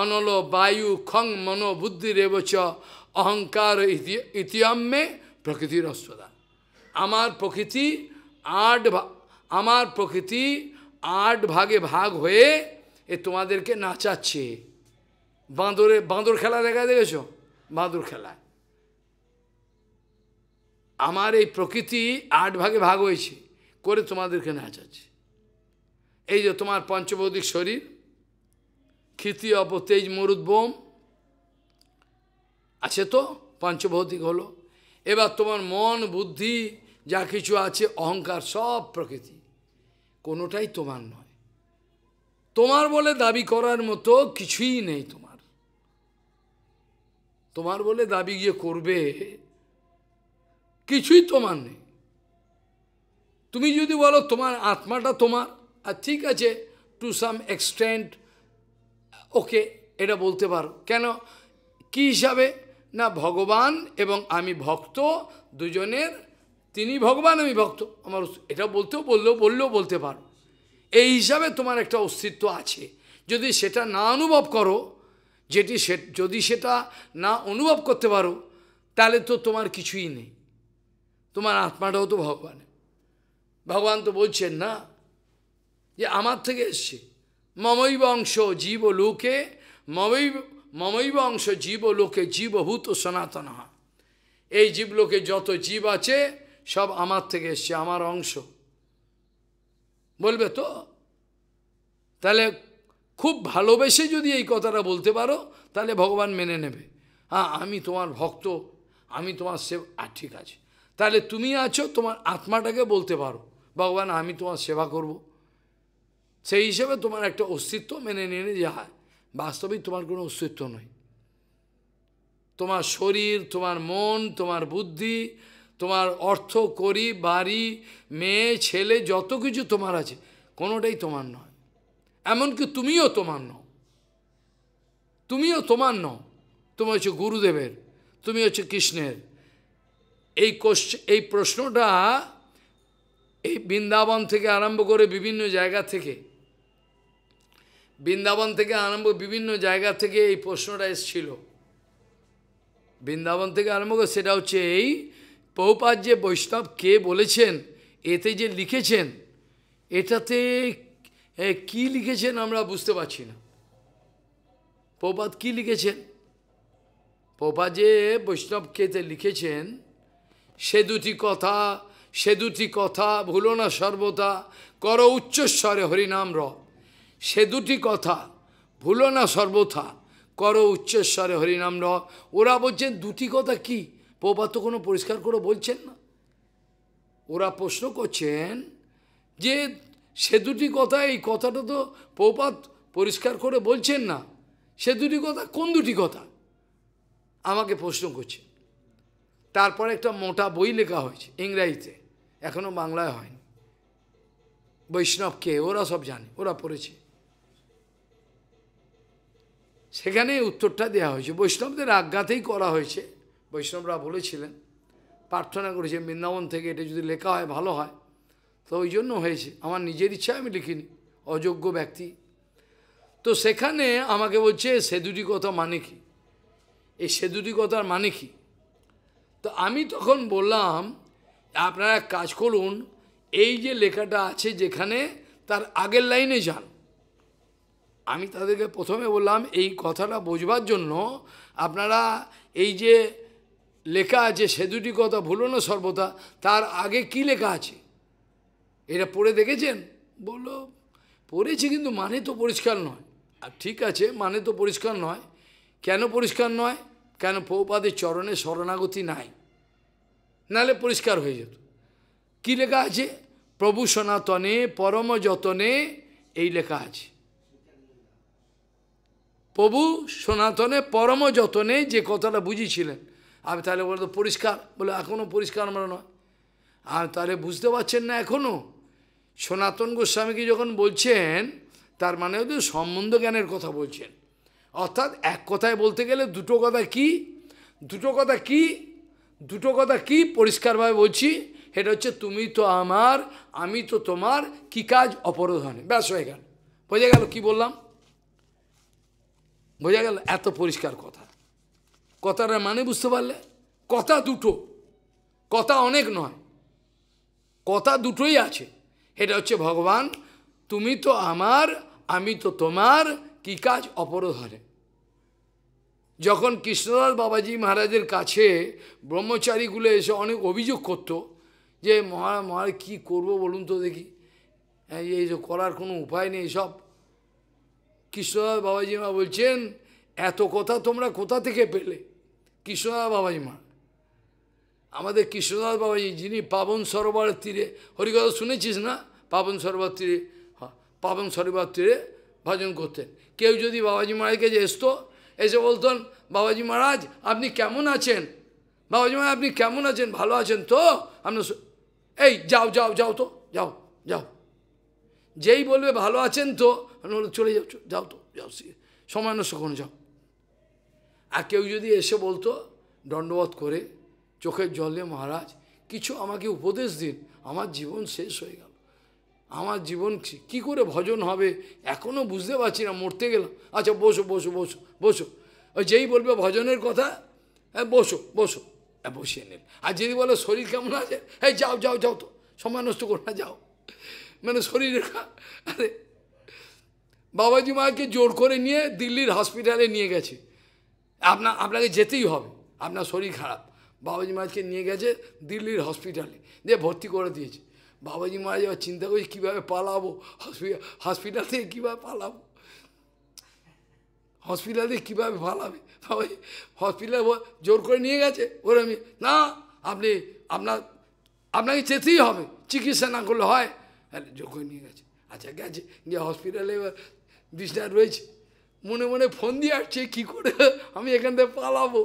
অনল বায়ু খং মনো বুদ্ধি রেবচ অহংকার ইতিয়ম্যে প্রকৃতির অস্বদা আমার প্রকৃতি আট আমার প্রকৃতি আট ভাগে ভাগ হয়ে এ তোমাদেরকে নাচাচ্ছে বাঁদরে বাঁদর খেলা দেখা দেখেছ বাঁদর খেলা আমার এই প্রকৃতি আট ভাগে ভাগ হয়েছে করে তোমাদেরকে নাচাচ্ছে এই যে তোমার পঞ্চবৌদিক শরীর ক্ষিতি অপ তেজ মরুদ বোম আছে তো পঞ্চভৌতিক হলো এবার তোমার মন বুদ্ধি যা কিছু আছে অহংকার সব প্রকৃতি কোনোটাই তোমার নয় তোমার বলে দাবি করার মতো কিছুই নেই তোমার তোমার বলে দাবি গিয়ে করবে কিছুই তোমার নেই তুমি যদি বলো তোমার আত্মাটা তোমার আর ঠিক আছে টু সাম এক্সটেন্ট ওকে এটা বলতে পারো কেন কি হিসাবে না ভগবান এবং আমি ভক্ত দুজনের তিনি ভগবান আমি ভক্ত আমার এটা বলতেও বললেও বললেও বলতে পারো এই হিসাবে তোমার একটা অস্তিত্ব আছে যদি সেটা না অনুভব করো যেটি সে যদি সেটা না অনুভব করতে পারো তাহলে তো তোমার কিছুই নেই তোমার আত্মাটাও তো ভগবানের ভগবান তো বলছেন না যে আমার থেকে এসছে মমৈব অংশ জীব লোকে মমই মমৈব অংশ জীব লোকে জীবভূত সনাতন এই জীবলোকে যত জীব আছে সব আমার থেকে এসছে আমার অংশ বলবে তো তাহলে খুব ভালোবেসে যদি এই কথাটা বলতে পারো তাহলে ভগবান মেনে নেবে হ্যাঁ আমি তোমার ভক্ত আমি তোমার সেব আর ঠিক আছে তাহলে তুমি আছো তোমার আত্মাটাকে বলতে পারো ভগবান আমি তোমার সেবা করব। সেই হিসেবে তোমার একটা অস্তিত্ব মেনে নিয়ে যে হয় বাস্তবিক তোমার কোনো অস্তিত্ব নয় তোমার শরীর তোমার মন তোমার বুদ্ধি তোমার অর্থ করি বাড়ি মেয়ে ছেলে যত কিছু তোমার আছে কোনোটাই তোমার নয় এমনকি তুমিও তোমার নও তুমিও তোমার নও তুমি হচ্ছে গুরুদেবের তুমি হচ্ছে কৃষ্ণের এই কোশ্চ এই প্রশ্নটা এই বৃন্দাবন থেকে আরম্ভ করে বিভিন্ন জায়গা থেকে বৃন্দাবন থেকে আরম্ভ বিভিন্ন জায়গা থেকে এই প্রশ্নটা এসছিল বৃন্দাবন থেকে আরম্ভ করে সেটা হচ্ছে এই পৌপাত যে বৈষ্ণব কে বলেছেন এতে যে লিখেছেন এটাতে কি লিখেছেন আমরা বুঝতে পারছি না পৌপাত কি লিখেছেন পৌপাত যে কেতে লিখেছেন সে দুটি কথা সে দুটি কথা ভুলো না সর্বদা কর উচ্চস্বরে হরিনাম র সে দুটি কথা ভুলো না সর্বথা কর উচ্চস্বরে হরিনাম র ওরা বলছেন দুটি কথা কী পোপা তো কোনো পরিষ্কার করে বলছেন না ওরা প্রশ্ন করছেন যে সে দুটি কথা এই কথাটা তো প্রপাত পরিষ্কার করে বলছেন না সে দুটি কথা কোন দুটি কথা আমাকে প্রশ্ন করছেন তারপরে একটা মোটা বই লেখা হয়েছে ইংরাজিতে এখনও বাংলায় হয়নি বৈষ্ণবকে ওরা সব জানে ওরা পড়েছে সেখানে উত্তরটা দেয়া হয়েছে বৈষ্ণবদের আজ্ঞাতেই করা হয়েছে বৈষ্ণবরা বলেছিলেন প্রার্থনা করেছে বৃন্দাবন থেকে এটা যদি লেখা হয় ভালো হয় তো ওই জন্য হয়েছে আমার নিজের ইচ্ছায় আমি লিখিনি অযোগ্য ব্যক্তি তো সেখানে আমাকে বলছে সে দুটি কথা মানে কি এই সে দুটি কথার মানে কি তো আমি তখন বললাম আপনারা কাজ করুন এই যে লেখাটা আছে যেখানে তার আগের লাইনে যান আমি তাদেরকে প্রথমে বললাম এই কথাটা বোঝবার জন্য আপনারা এই যে লেখা আছে সে দুটি কথা ভুলো না সর্বদা তার আগে কি লেখা আছে এটা পড়ে দেখেছেন বললো পড়েছি কিন্তু মানে তো পরিষ্কার নয় আর ঠিক আছে মানে তো পরিষ্কার নয় কেন পরিষ্কার নয় কেন পৌপাদের চরণে শরণাগতি নাই নালে পরিষ্কার হয়ে যেত কী লেখা আছে প্রভু সনাতনে পরম যতনে এই লেখা আছে প্রভু সনাতনে পরম যতনে যে কথাটা বুঝিয়েছিলেন আমি তাহলে বলে তো পরিষ্কার বলে এখনও পরিষ্কার আমার মানে নয় আর তাহলে বুঝতে পারছেন না এখনও সনাতন গোস্বামীকে যখন বলছেন তার মানে হচ্ছে সম্বন্ধ জ্ঞানের কথা বলছেন অর্থাৎ এক কথায় বলতে গেলে দুটো কথা কি দুটো কথা কি দুটো কথা কি পরিষ্কারভাবে বলছি সেটা হচ্ছে তুমি তো আমার আমি তো তোমার কি কাজ অপরোধনে ব্যাস হয়ে গেল বোঝা গেল কি বললাম বোঝা গেল এত পরিষ্কার কথা কথাটা মানে বুঝতে পারলে কথা দুটো কথা অনেক নয় কথা দুটোই আছে এটা হচ্ছে ভগবান তুমি তো আমার আমি তো তোমার কি কাজ অপরধরে যখন কৃষ্ণদাস বাবাজি মহারাজের কাছে ব্রহ্মচারীগুলো এসে অনেক অভিযোগ করত যে মহারাজ মহারাজ কী করবো বলুন তো দেখি এই যে করার কোনো উপায় নেই সব কৃষ্ণদাস বাবাজি মা বলছেন এত কথা তোমরা কোথা থেকে পেলে কৃষ্ণদাস বাবাই মা আমাদের কৃষ্ণদাস বাবাই যিনি পাবন সরোবরের তীরে হরিকথা শুনেছিস না পাবন সরোবর তীরে পাবন সরোবর তীরে ভজন করতেন কেউ যদি বাবাজি মায়ের যে আসতো এসে বলতেন বাবাজি মহারাজ আপনি কেমন আছেন বাবাজি মহারাজ আপনি কেমন আছেন ভালো আছেন তো আপনার এই যাও যাও যাও তো যাও যাও যেই বলবে ভালো আছেন তো চলে যাও যাও তো যাও সময় নষ্ট করুন যাও আর কেউ যদি এসে বলতো দণ্ডবোধ করে চোখের জলে মহারাজ কিছু আমাকে উপদেশ দিন আমার জীবন শেষ হয়ে গেল আমার জীবন কি করে ভজন হবে এখনও বুঝতে পারছি না মরতে গেলাম আচ্ছা বসো বসো বসো বসো ওই যেই বলবে ভজনের কথা হ্যাঁ বসো বসো হ্যাঁ বসিয়ে নেন আর যদি বলে শরীর কেমন আছে হ্যাঁ যাও যাও যাও তো সময় নষ্ট করো না যাও মানে শরীরের আরে বাবাজি মাকে জোর করে নিয়ে দিল্লির হসপিটালে নিয়ে গেছে আপনা আপনাকে যেতেই হবে আপনার শরীর খারাপ বাবাজি মহারাজকে নিয়ে গেছে দিল্লির হসপিটালে দিয়ে ভর্তি করে দিয়েছে বাবাজি মহারাজ এবার চিন্তা করছি কীভাবে পালাবো হসপিটাল হসপিটাল থেকে কীভাবে পালাবো হসপিটালে কীভাবে পালাবে বাবাজি হসপিটালে জোর করে নিয়ে গেছে আমি না আপনি আপনার আপনাকে যেতেই হবে চিকিৎসা না করলে হয় জোর করে নিয়ে গেছে আচ্ছা গেছে গিয়ে হসপিটালে এবার বিছনায় রয়েছে মনে মনে ফোন দিয়ে আসছে কী করে আমি এখান থেকে পালাবো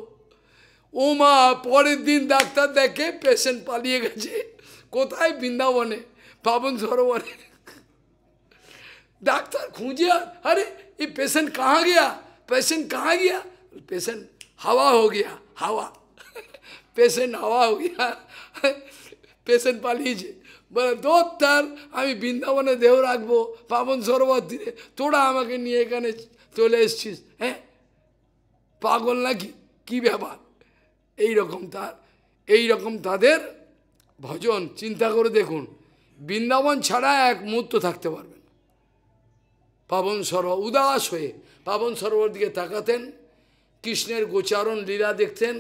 ও মা পরের দিন ডাক্তার দেখে পেশেন্ট পালিয়ে গেছে কোথায় বৃন্দাবনে পাবন সরোবরে ডাক্তার খুঁজে আরে এই পেশেন্ট কাহা গিয়া পেশেন্ট কাহা গিয়া পেশেন্ট হাওয়া হো গিয়া হাওয়া পেশেন্ট হাওয়া হো গিয়া পেশেন্ট পালিয়েছে বলে দোত্তার আমি বৃন্দাবনে দেহ রাখবো পাবন সরোবর তীরে তোরা আমাকে নিয়ে এখানে চলে এসছিস হ্যাঁ পাগল নাকি কি ব্যাপার এই রকম তার এই রকম তাদের ভজন চিন্তা করে দেখুন বৃন্দাবন ছাড়া এক মুহূর্ত থাকতে পারবেন পাবন সরোবর উদাস হয়ে পাবন সরোবর দিকে তাকাতেন কৃষ্ণের গোচারণ লীলা দেখতেন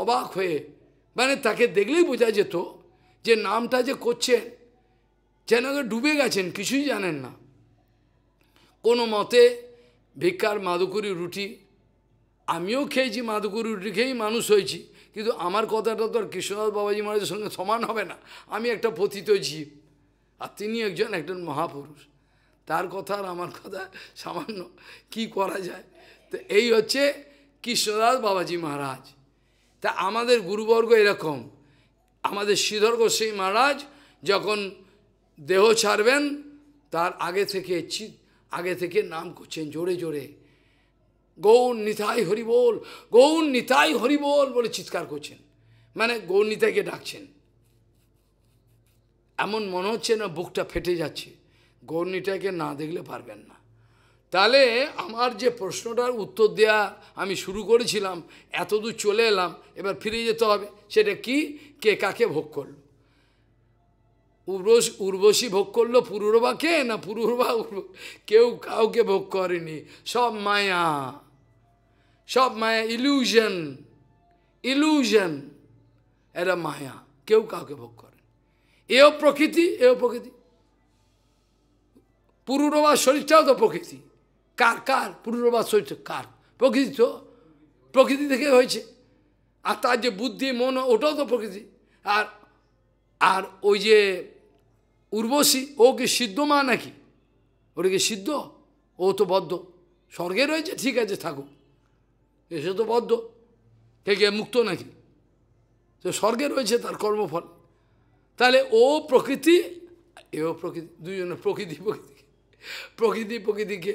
অবাক হয়ে মানে তাকে দেখলেই বোঝা যেত যে নামটা যে করছে যেন ডুবে গেছেন কিছুই জানেন না কোনো মতে ভিক্ষার মাদুকুরি রুটি আমিও খেয়েছি মাদুকুরি রুটি খেয়েই মানুষ হয়েছি কিন্তু আমার কথাটা তো আর কৃষ্ণনাথ বাবাজি মহারাজের সঙ্গে সমান হবে না আমি একটা পতিত জীব আর তিনি একজন একজন মহাপুরুষ তার কথা আর আমার কথা সামান্য কি করা যায় তো এই হচ্ছে কৃষ্ণদাস বাবাজি মহারাজ তা আমাদের গুরুবর্গ এরকম আমাদের শ্রীধর গোস্বাই মহারাজ যখন দেহ ছাড়বেন তার আগে থেকে আগে থেকে নাম করছেন জোরে জোরে গৌণ নিতাই হরিবোল গৌণ নিতাই হরিবোল বলে চিৎকার করছেন মানে গৌণ নিতাইকে ডাকছেন এমন মনে হচ্ছে না বুকটা ফেটে যাচ্ছে গৌণ নিতাইকে না দেখলে পারবেন না তাহলে আমার যে প্রশ্নটার উত্তর দেয়া আমি শুরু করেছিলাম এতদূর চলে এলাম এবার ফিরে যেতে হবে সেটা কি কে কাকে ভোগ করল উর্বশ উর্বশী ভোগ করলো পুরুরবাকে না পুরুরবা কেউ কাউকে ভোগ করেনি সব মায়া সব মায়া ইলিউশন ইলিউশন এরা মায়া কেউ কাউকে ভোগ করে এও প্রকৃতি এও প্রকৃতি পুরুরবার শরীরটাও তো প্রকৃতি কার কার পুরুরবার শরীর কার প্রকৃতি তো প্রকৃতি থেকে হয়েছে আর তার যে বুদ্ধি মন ওটাও তো প্রকৃতি আর আর ওই যে উর্বশী ও কি সিদ্ধ মা নাকি ওটা কি সিদ্ধ ও তো বদ্ধ স্বর্গে রয়েছে ঠিক আছে থাকুক এসে তো বদ্ধ কে মুক্ত নাকি তো স্বর্গে রয়েছে তার কর্মফল তাহলে ও প্রকৃতি এও প্রকৃতি দুজনে প্রকৃতি প্রকৃতি প্রকৃতি প্রকৃতিকে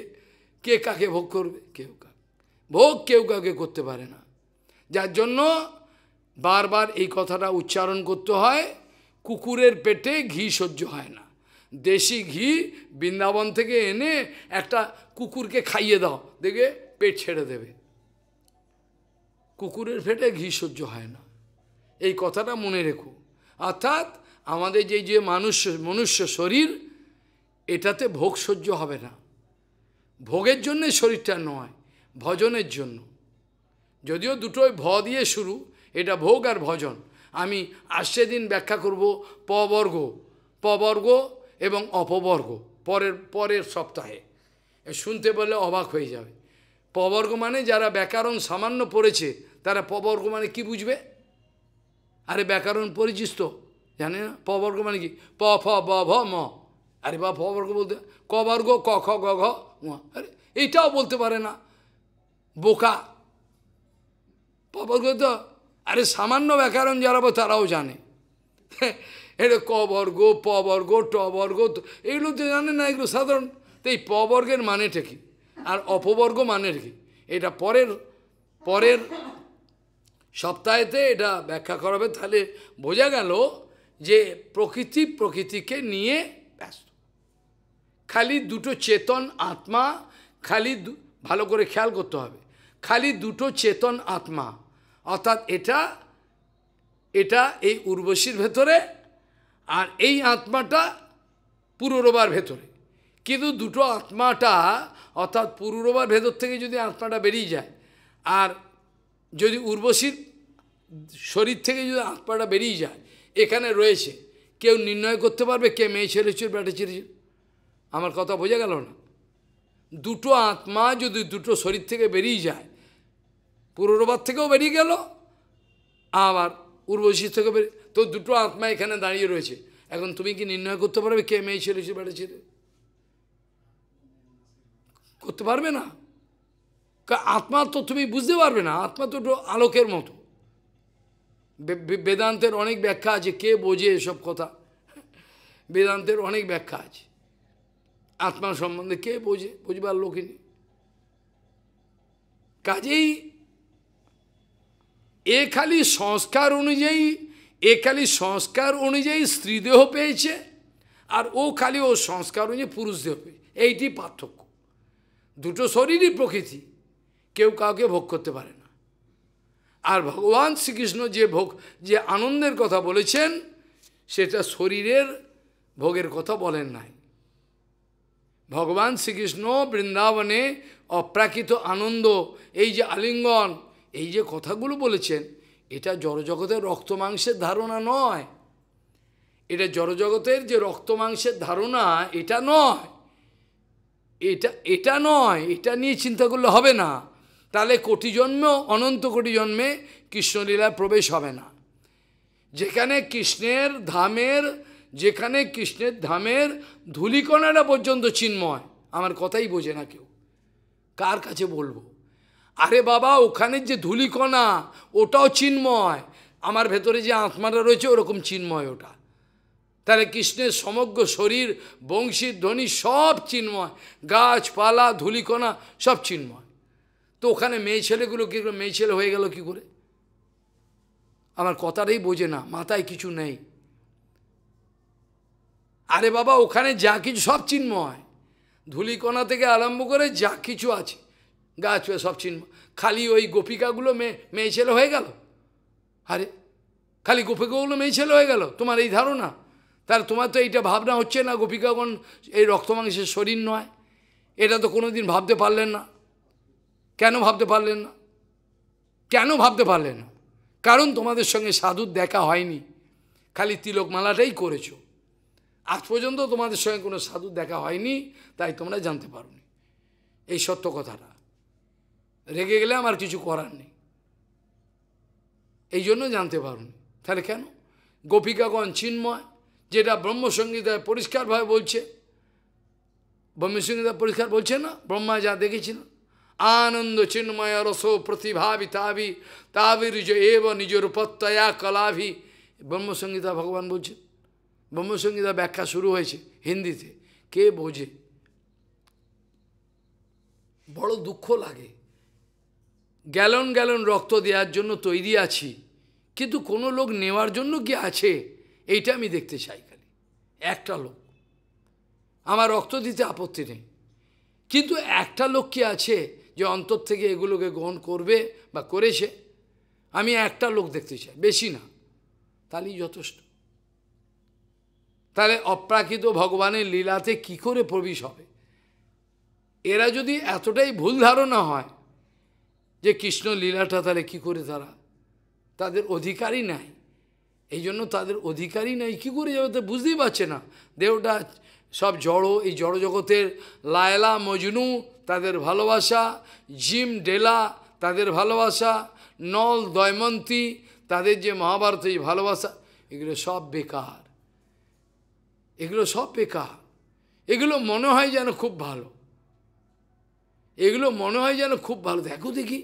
কে কাকে ভোগ করবে কেউ কাকে ভোগ কেউ কাউকে করতে পারে না যার জন্য বারবার এই কথাটা উচ্চারণ করতে হয় কুকুরের পেটে ঘি সহ্য হয় না দেশি ঘি বৃন্দাবন থেকে এনে একটা কুকুরকে খাইয়ে দাও দেখে পেট ছেড়ে দেবে কুকুরের পেটে ঘি সহ্য হয় না এই কথাটা মনে রেখো অর্থাৎ আমাদের যে যে মানুষ মনুষ্য শরীর এটাতে ভোগ সহ্য হবে না ভোগের জন্যে শরীরটা নয় ভজনের জন্য যদিও দুটোই ভ দিয়ে শুরু এটা ভোগ আর ভজন আমি আসছে দিন ব্যাখ্যা করব পবর্গ পবর্গ এবং অপবর্গ পরের পরের সপ্তাহে শুনতে বললে অবাক হয়ে যাবে পবর্গ মানে যারা ব্যাকরণ সামান্য পড়েছে তারা পবর্গ মানে কি বুঝবে আরে ব্যাকরণ পরিচিত জানে না পবর্গ মানে কি প ফ ব ভ ম আরে বা পবর্গ বলতে ক বর্গ ক খ গ ঘ আরে এইটাও বলতে পারে না বোকা পবর্গ তো আরে সামান্য ব্যাকরণ যারাবো তারাও জানে এটা ক বর্গ প বর্গ ট বর্গ এগুলো তো জানে না এগুলো সাধারণ তো এই পবর্গের বর্গের মানেটা কি আর অপবর্গ মানের কি এটা পরের পরের সপ্তাহেতে এটা ব্যাখ্যা করাবে তাহলে বোঝা গেল যে প্রকৃতি প্রকৃতিকে নিয়ে ব্যস্ত খালি দুটো চেতন আত্মা খালি ভালো করে খেয়াল করতে হবে খালি দুটো চেতন আত্মা অর্থাৎ এটা এটা এই উর্বশীর ভেতরে আর এই আত্মাটা পুরোরবার ভেতরে কিন্তু দুটো আত্মাটা অর্থাৎ পুরোরবার ভেতর থেকে যদি আত্মাটা বেরিয়ে যায় আর যদি উর্বশীর শরীর থেকে যদি আত্মাটা বেরিয়ে যায় এখানে রয়েছে কেউ নির্ণয় করতে পারবে কে মেয়ে ছেড়েছিল ব্যাটে ছেড়েছিল আমার কথা বোঝা গেল না দুটো আত্মা যদি দুটো শরীর থেকে বেরিয়ে যায় পুরোরবাদ থেকেও বেরিয়ে গেল আবার উর্বশী থেকে বেরিয়ে তো দুটো আত্মা এখানে দাঁড়িয়ে রয়েছে এখন তুমি কি নির্ণয় করতে পারবে কে মেয়ে ছেলে সে বেড়ে ছেলে করতে পারবে না আত্মা তো তুমি বুঝতে পারবে না আত্মা তো আলোকের মতো বেদান্তের অনেক ব্যাখ্যা আছে কে বোঝে এসব কথা বেদান্তের অনেক ব্যাখ্যা আছে আত্মা সম্বন্ধে কে বোঝে বুঝবার লোকে নেই কাজেই এ খালি সংস্কার অনুযায়ী এ খালি সংস্কার অনুযায়ী স্ত্রীদেহ পেয়েছে আর ও খালি ও সংস্কার অনুযায়ী পুরুষদেহ পেয়েছে এইটি পার্থক্য দুটো শরীরই প্রকৃতি কেউ কাউকে ভোগ করতে পারে না আর ভগবান শ্রীকৃষ্ণ যে ভোগ যে আনন্দের কথা বলেছেন সেটা শরীরের ভোগের কথা বলেন নাই ভগবান শ্রীকৃষ্ণ বৃন্দাবনে অপ্রাকৃত আনন্দ এই যে আলিঙ্গন এই যে কথাগুলো বলেছেন এটা জড়জগতের রক্ত মাংসের ধারণা নয় এটা জড়জগতের যে রক্ত মাংসের ধারণা এটা নয় এটা এটা নয় এটা নিয়ে চিন্তা করলে হবে না তাহলে কোটি জন্মে অনন্ত কোটি জন্মে কৃষ্ণলীলায় প্রবেশ হবে না যেখানে কৃষ্ণের ধামের যেখানে কৃষ্ণের ধামের ধুলিকণাটা পর্যন্ত চিন্ময় আমার কথাই বোঝে না কেউ কার কাছে বলবো আরে বাবা ওখানের যে ধুলিকণা ওটাও চিন্ময় আমার ভেতরে যে আত্মাটা রয়েছে ওরকম চিন্ময় ওটা তাহলে কৃষ্ণের সমগ্র শরীর বংশীর ধ্বনি সব চিন্ময় গাছপালা ধুলিকণা সব চিন্ময় তো ওখানে মেয়ে ছেলেগুলো কী করে মেয়ে ছেলে হয়ে গেল কি করে আমার কথাটাই বোঝে না মাথায় কিছু নেই আরে বাবা ওখানে যা কিছু সব চিন্ময় ধুলিকণা থেকে আরম্ভ করে যা কিছু আছে গা সব চিনব খালি ওই গোপিকাগুলো মেয়ে মেয়ে ছেলে হয়ে গেল আরে খালি গোপিকাগুলো মেয়ে ছেলে হয়ে গেল তোমার এই ধারণা তাহলে তোমার তো এইটা ভাবনা হচ্ছে না গোপিকাগণ এই রক্তমাংসের শরীর নয় এটা তো কোনো দিন ভাবতে পারলেন না কেন ভাবতে পারলেন না কেন ভাবতে পারলেন না কারণ তোমাদের সঙ্গে সাধুর দেখা হয়নি খালি তিলক মালাটাই করেছো আজ পর্যন্ত তোমাদের সঙ্গে কোনো সাধু দেখা হয়নি তাই তোমরা জানতে পারো এই সত্য কথাটা রেগে গেলে আমার কিছু করার নেই এই জন্য জানতে পারুন তাহলে কেন গোপিকাগণ চিন্ময় যেটা ব্রহ্মসঙ্গীতায় পরিষ্কারভাবে বলছে ব্রহ্মসঙ্গীতায় পরিষ্কার বলছে না ব্রহ্মা যা দেখেছিল আনন্দ চিন্ময় রস প্রতিভাবি তাবি তাবি রিজ এব নিজ রূপত্যয়া কলাভি ব্রহ্মসঙ্গীতা ভগবান বলছেন ব্রহ্মসঙ্গীতা ব্যাখ্যা শুরু হয়েছে হিন্দিতে কে বোঝে বড় দুঃখ লাগে গ্যালন গ্যালন রক্ত দেওয়ার জন্য তৈরি আছি কিন্তু কোনো লোক নেওয়ার জন্য কি আছে এইটা আমি দেখতে চাই খালি একটা লোক আমার রক্ত দিতে আপত্তি নেই কিন্তু একটা লোক কি আছে যে অন্তর থেকে এগুলোকে গ্রহণ করবে বা করেছে আমি একটা লোক দেখতে চাই বেশি না তাহলেই যথেষ্ট তাহলে অপ্রাকৃত ভগবানের লীলাতে কি করে প্রবেশ হবে এরা যদি এতটাই ভুল ধারণা হয় যে কৃষ্ণ লীলাটা তাহলে কী করে তারা তাদের অধিকারই নাই এই জন্য তাদের অধিকারই নাই কী করে যাবে তো বুঝতেই পারছে না দেহটা সব জড়ো এই জড় জগতের লায়লা মজনু তাদের ভালোবাসা জিম ডেলা তাদের ভালোবাসা নল দয়মন্তী তাদের যে মহাভারত এই ভালোবাসা এগুলো সব বেকার এগুলো সব বেকার এগুলো মনে হয় যেন খুব ভালো এগুলো মনে হয় যেন খুব ভালো দেখো দেখি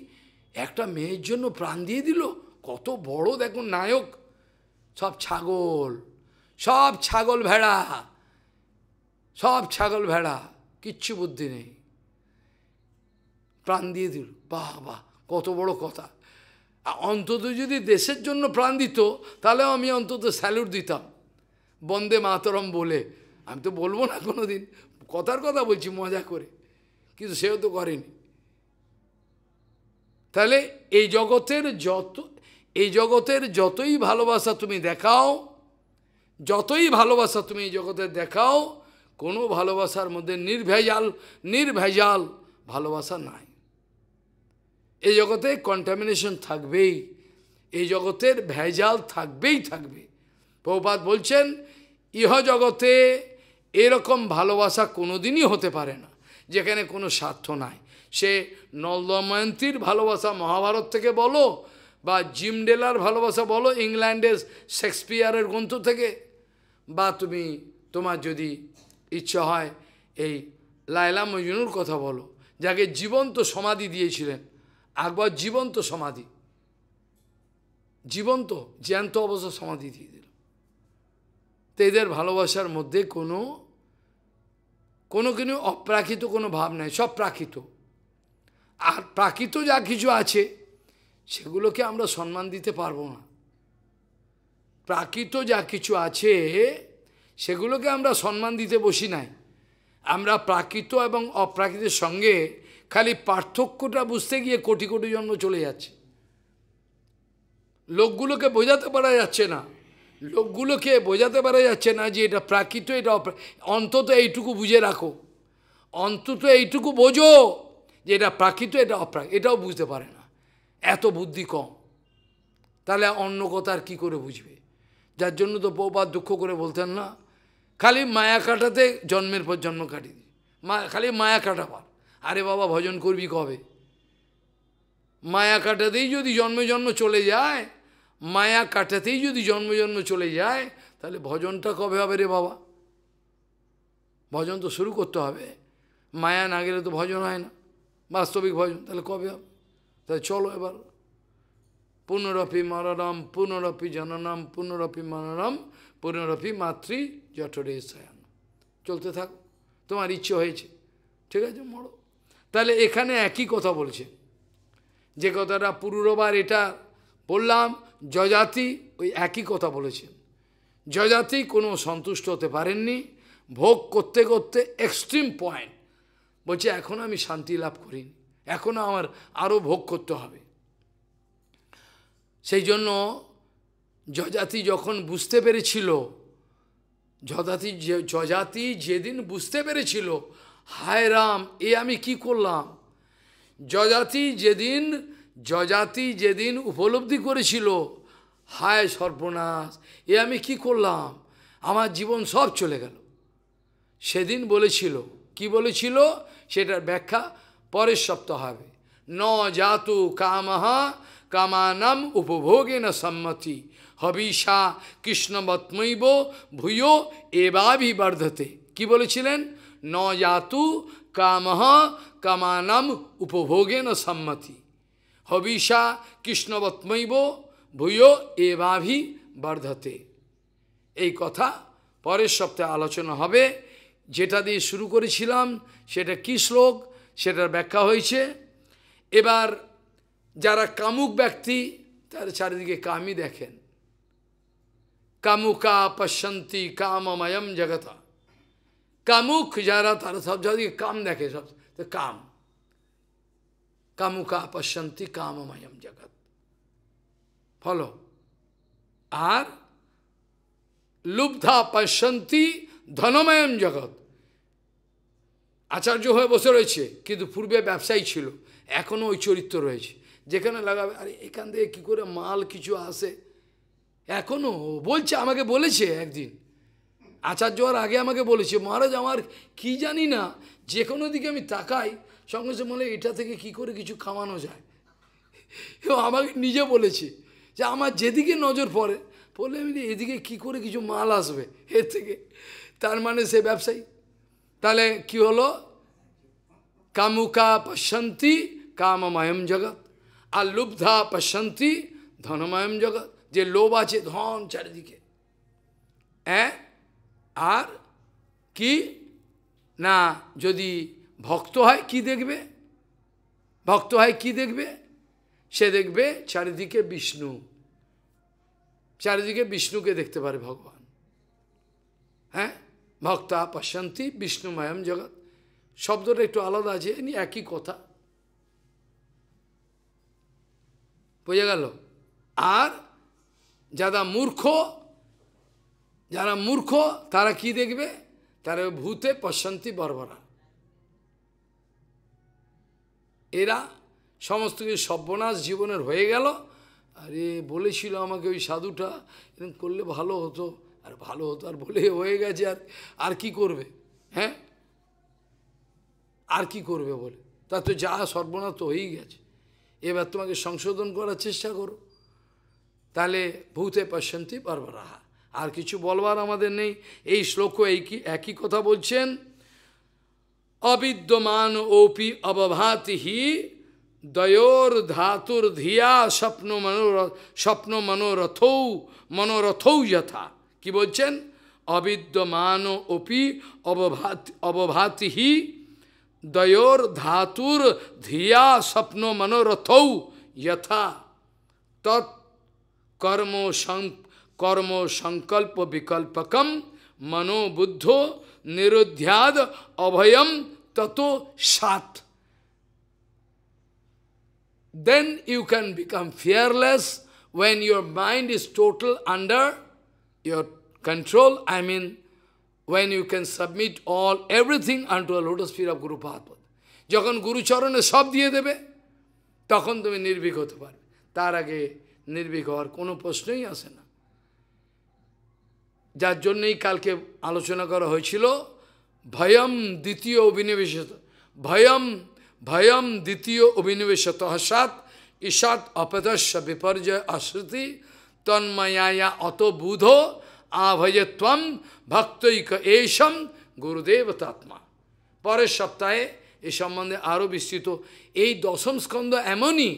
একটা মেয়ের জন্য প্রাণ দিয়ে দিল কত বড় দেখুন নায়ক সব ছাগল সব ছাগল ভেড়া সব ছাগল ভেড়া কিচ্ছু বুদ্ধি নেই প্রাণ দিয়ে দিল বাহ বাহ কত বড় কথা অন্তত যদি দেশের জন্য প্রাণ দিত তাহলে আমি অন্তত স্যালুট দিতাম বন্দে মাতরম বলে আমি তো বলবো না কোনো দিন কথার কথা বলছি মজা করে কিন্তু সেও তো করেনি তাহলে এই জগতের যত এই জগতের যতই ভালোবাসা তুমি দেখাও যতই ভালোবাসা তুমি এই জগতে দেখাও কোনো ভালোবাসার মধ্যে নির্ভেজাল নির্ভেজাল ভালোবাসা নাই এই জগতে কন্টামিনেশন থাকবেই এই জগতের ভেজাল থাকবেই থাকবে প্রভুপাত বলছেন ইহ জগতে এরকম ভালোবাসা কোনোদিনই হতে পারে না যেখানে কোনো স্বার্থ নাই সে নলদময়ন্তীর ভালোবাসা মহাভারত থেকে বলো বা জিমডেলার ভালোবাসা বলো ইংল্যান্ডের শেক্সপিয়ারের গ্রন্থ থেকে বা তুমি তোমার যদি ইচ্ছা হয় এই লায়লা মজনুর কথা বলো যাকে জীবন্ত সমাধি দিয়েছিলেন আকবর জীবন্ত সমাধি জীবন্ত জ্যান্ত অবশ্য সমাধি দিয়ে দিল তো এদের ভালোবাসার মধ্যে কোনো কোনো কোনো অপ্রাকৃত কোনো ভাব নাই সব প্রাকৃত আর প্রাকৃত যা কিছু আছে সেগুলোকে আমরা সম্মান দিতে পারবো না প্রাকৃত যা কিছু আছে সেগুলোকে আমরা সম্মান দিতে বসি নাই আমরা প্রাকৃত এবং অপ্রাকৃতের সঙ্গে খালি পার্থক্যটা বুঝতে গিয়ে কোটি কোটি জন্ম চলে যাচ্ছে লোকগুলোকে বোঝাতে পারা যাচ্ছে না লোকগুলোকে বোঝাতে পারা যাচ্ছে না যে এটা প্রাকৃত এটা অন্তত এইটুকু বুঝে রাখো অন্তত এইটুকু বোঝো যে এটা প্রাকৃত এটা অপ্রাকৃত এটাও বুঝতে পারে না এত বুদ্ধি কম তাহলে অন্য কথা আর কী করে বুঝবে যার জন্য তো বৌবার দুঃখ করে বলতেন না খালি মায়া কাটাতে জন্মের পর জন্ম কাটিয়ে দিই মা খালি মায়া কাটাবার আরে বাবা ভজন করবি কবে মায়া কাটাতেই যদি জন্ম জন্ম চলে যায় মায়া কাটাতেই যদি জন্ম জন্ম চলে যায় তাহলে ভজনটা কবে হবে রে বাবা ভজন তো শুরু করতে হবে মায়া না গেলে তো ভজন হয় না বাস্তবিক ভজন তাহলে কবে হবে তাহলে চলো এবার পুনরপি মারারাম পুনরপি জননাম পুনরপি মারারাম পুনরপি মাতৃ জঠরে সায়ন চলতে থাক তোমার ইচ্ছে হয়েছে ঠিক আছে মরো তাহলে এখানে একই কথা বলছে যে কথাটা পুরুরবার এটা বললাম যজাতি ওই একই কথা বলেছেন যজাতি কোনো সন্তুষ্ট হতে পারেননি ভোগ করতে করতে এক্সট্রিম পয়েন্ট বলছে এখনও আমি শান্তি লাভ করিনি এখনও আমার আরও ভোগ করতে হবে সেই জন্য যজাতি যখন বুঝতে পেরেছিল যজাতি যজাতি যেদিন বুঝতে পেরেছিল হায় রাম এ আমি কি করলাম যজাতি যেদিন যজাতি যেদিন উপলব্ধি করেছিল হায় সর্বনাশ এ আমি কি করলাম আমার জীবন সব চলে গেল সেদিন বলেছিল কি বলেছিল সেটার ব্যাখ্যা পরের সপ্তাহ হবে ন জাতু কামহা কামানম উপভোগে না সম্মতি হবিষা কৃষ্ণবত্মৈব ভূয় এবাবি বর্ধতে কি বলেছিলেন ন জাতু কামহ কামানম উপভোগে না সম্মতি হবিষা কৃষ্ণবত্মৈব ভূয় এবাভি বর্ধতে এই কথা পরের সপ্তাহে আলোচনা হবে যেটা দিয়ে শুরু করেছিলাম সেটা কি শ্লোক সেটার ব্যাখ্যা হয়েছে এবার যারা কামুক ব্যক্তি তার চারিদিকে কামই দেখেন কামুকা পশ্যন্তি কামময়ম জগতা কামুক যারা তারা সব চারিদিকে কাম দেখে সব কাম কামুকা পশ্যন্তি কামময়ম জগৎ ফলো আর লুব্ধা পশ্যন্তি ধনময়ম জগৎ আচার্য হয়ে বসে রয়েছে কিন্তু পূর্বে ব্যবসায়ী ছিল এখনও ওই চরিত্র রয়েছে যেখানে লাগাবে আরে এখান থেকে কী করে মাল কিছু আসে এখনও বলছে আমাকে বলেছে একদিন আচার্য হওয়ার আগে আমাকে বলেছে মহারাজ আমার কি জানি না যে কোনো দিকে আমি তাকাই সঙ্গে সঙ্গে মনে এটা থেকে কি করে কিছু খাওয়ানো যায় আমাকে নিজে বলেছে যে আমার যেদিকে নজর পড়ে পড়লে আমি এদিকে কি করে কিছু মাল আসবে এর থেকে তার মানে সে ব্যবসায়ী তাহলে কি হলো কামুকা পশ্যন্তী কামময়ম জগৎ আর লুব্ধা পশ্যন্তী ধনময়ম জগৎ যে লোভ আছে ধন চারিদিকে হ্যাঁ আর কি না যদি ভক্ত হয় কি দেখবে ভক্ত হয় কি দেখবে সে দেখবে চারিদিকে বিষ্ণু চারিদিকে বিষ্ণুকে দেখতে পারে ভগবান হ্যাঁ ভক্তা পশান্তি বিষ্ণুময়ম জগৎ শব্দটা একটু আলাদা আছে একই কথা বোঝা গেল আর যারা মূর্খ যারা মূর্খ তারা কি দেখবে তারা ভূতে পশান্তি বর্বরা এরা সমস্ত কিছু সর্বনাশ জীবনের হয়ে গেল আরে বলেছিল আমাকে ওই সাধুটা এরকম করলে ভালো হতো আর ভালো হতো আর বলে হয়ে গেছে আর আর কি করবে হ্যাঁ আর কি করবে বলে তা তো যা সর্বনাথ তো হয়েই গেছে এবার তোমাকে সংশোধন করার চেষ্টা করো তাহলে ভূতে পশ্যন্তি পারবরাহা আর কিছু বলবার আমাদের নেই এই শ্লোক এই কি একই কথা বলছেন অবিদ্যমান ওপি অবভাতিহি দয়োর ধাতুর ধিয়া স্বপ্ন মনোর স্বপ্ন মনোরথৌ মনোরথৌ যথা কি বলছেন অবিদ্যমান অপি অবভাতি অবভাতি হি দয়োর ধাতুর ধিয়া স্বপ্ন মনোরথৌ যথা তৎ কর্ম কর্ম সংকল্প বিকল্পকম মনোবুদ্ধ নিরুধ্যাদ অভয়ম তত সাত then you can become fearless when your mind is total under your control, I mean, when you can submit all, everything unto a lotus feet of Guru Prabhupada. যখন গুরুচরণে সব দিয়ে দেবে তখন তুমি নির্ভীক হতে পারবে তার আগে নির্ভীক হওয়ার কোনো প্রশ্নই আসে না যার জন্যই কালকে আলোচনা করা হয়েছিল ভয়ম দ্বিতীয় অভিনিবেশত ভয়ম ভয়ম দ্বিতীয় অভিনিবেশত হসাত ঈশাত অপদস্য বিপর্যয় আশ্রুতি তন্ময়ায়া অত বুধ আভয়ত্বম ভক্তৈক এইসম গুরুদেব তাত্মা পরের সপ্তাহে এ সম্বন্ধে আরও বিস্তৃত এই দশম স্কন্ধ এমনই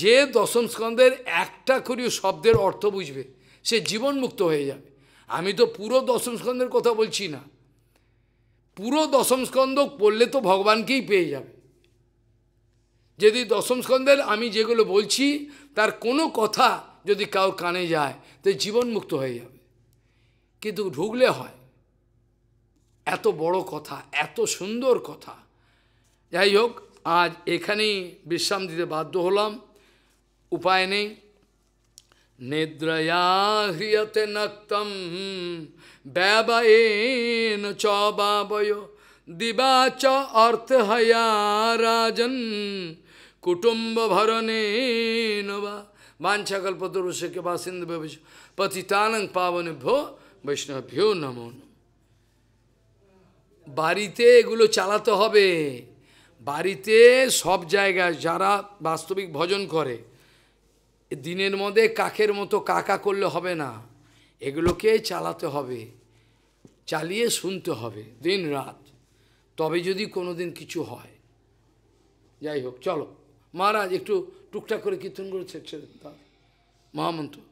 যে দশম স্কন্ধের একটা করিও শব্দের অর্থ বুঝবে সে জীবনমুক্ত হয়ে যাবে আমি তো পুরো দশম স্কন্ধের কথা বলছি না পুরো দশম স্কন্ধ পড়লে তো ভগবানকেই পেয়ে যাবে যদি দশম স্কন্ধের আমি যেগুলো বলছি তার কোনো কথা যদি কাউ কানে যায় তো জীবন মুক্ত হয়ে যাবে কিন্তু ঢুকলে হয় এত বড় কথা এত সুন্দর কথা যাই হোক আজ এখানেই বিশ্রাম দিতে বাধ্য হলাম উপায় নেই নিদ্রয়া হ্রিয়তে নক্তম ব্যবয়েন চ বাবয় দিবা চ হয়া রাজন কুটুম্ব ভরণে বা वाछाकल्पतरुष के बासिंद পাবনে पावन भो বৈষ্ণভ্যো নমন বাড়িতে এগুলো চালাতে হবে বাড়িতে সব জায়গায় যারা বাস্তবিক ভজন করে দিনের মধ্যে কাকের মতো কাকা করলে হবে না এগুলোকে চালাতে হবে চালিয়ে শুনতে হবে দিন রাত তবে যদি কোনো দিন কিছু হয় যাই হোক চলো মহারাজ একটু টুকটাক করে কীর্তন করেছে ছেড়ে তার মহামন্ত্র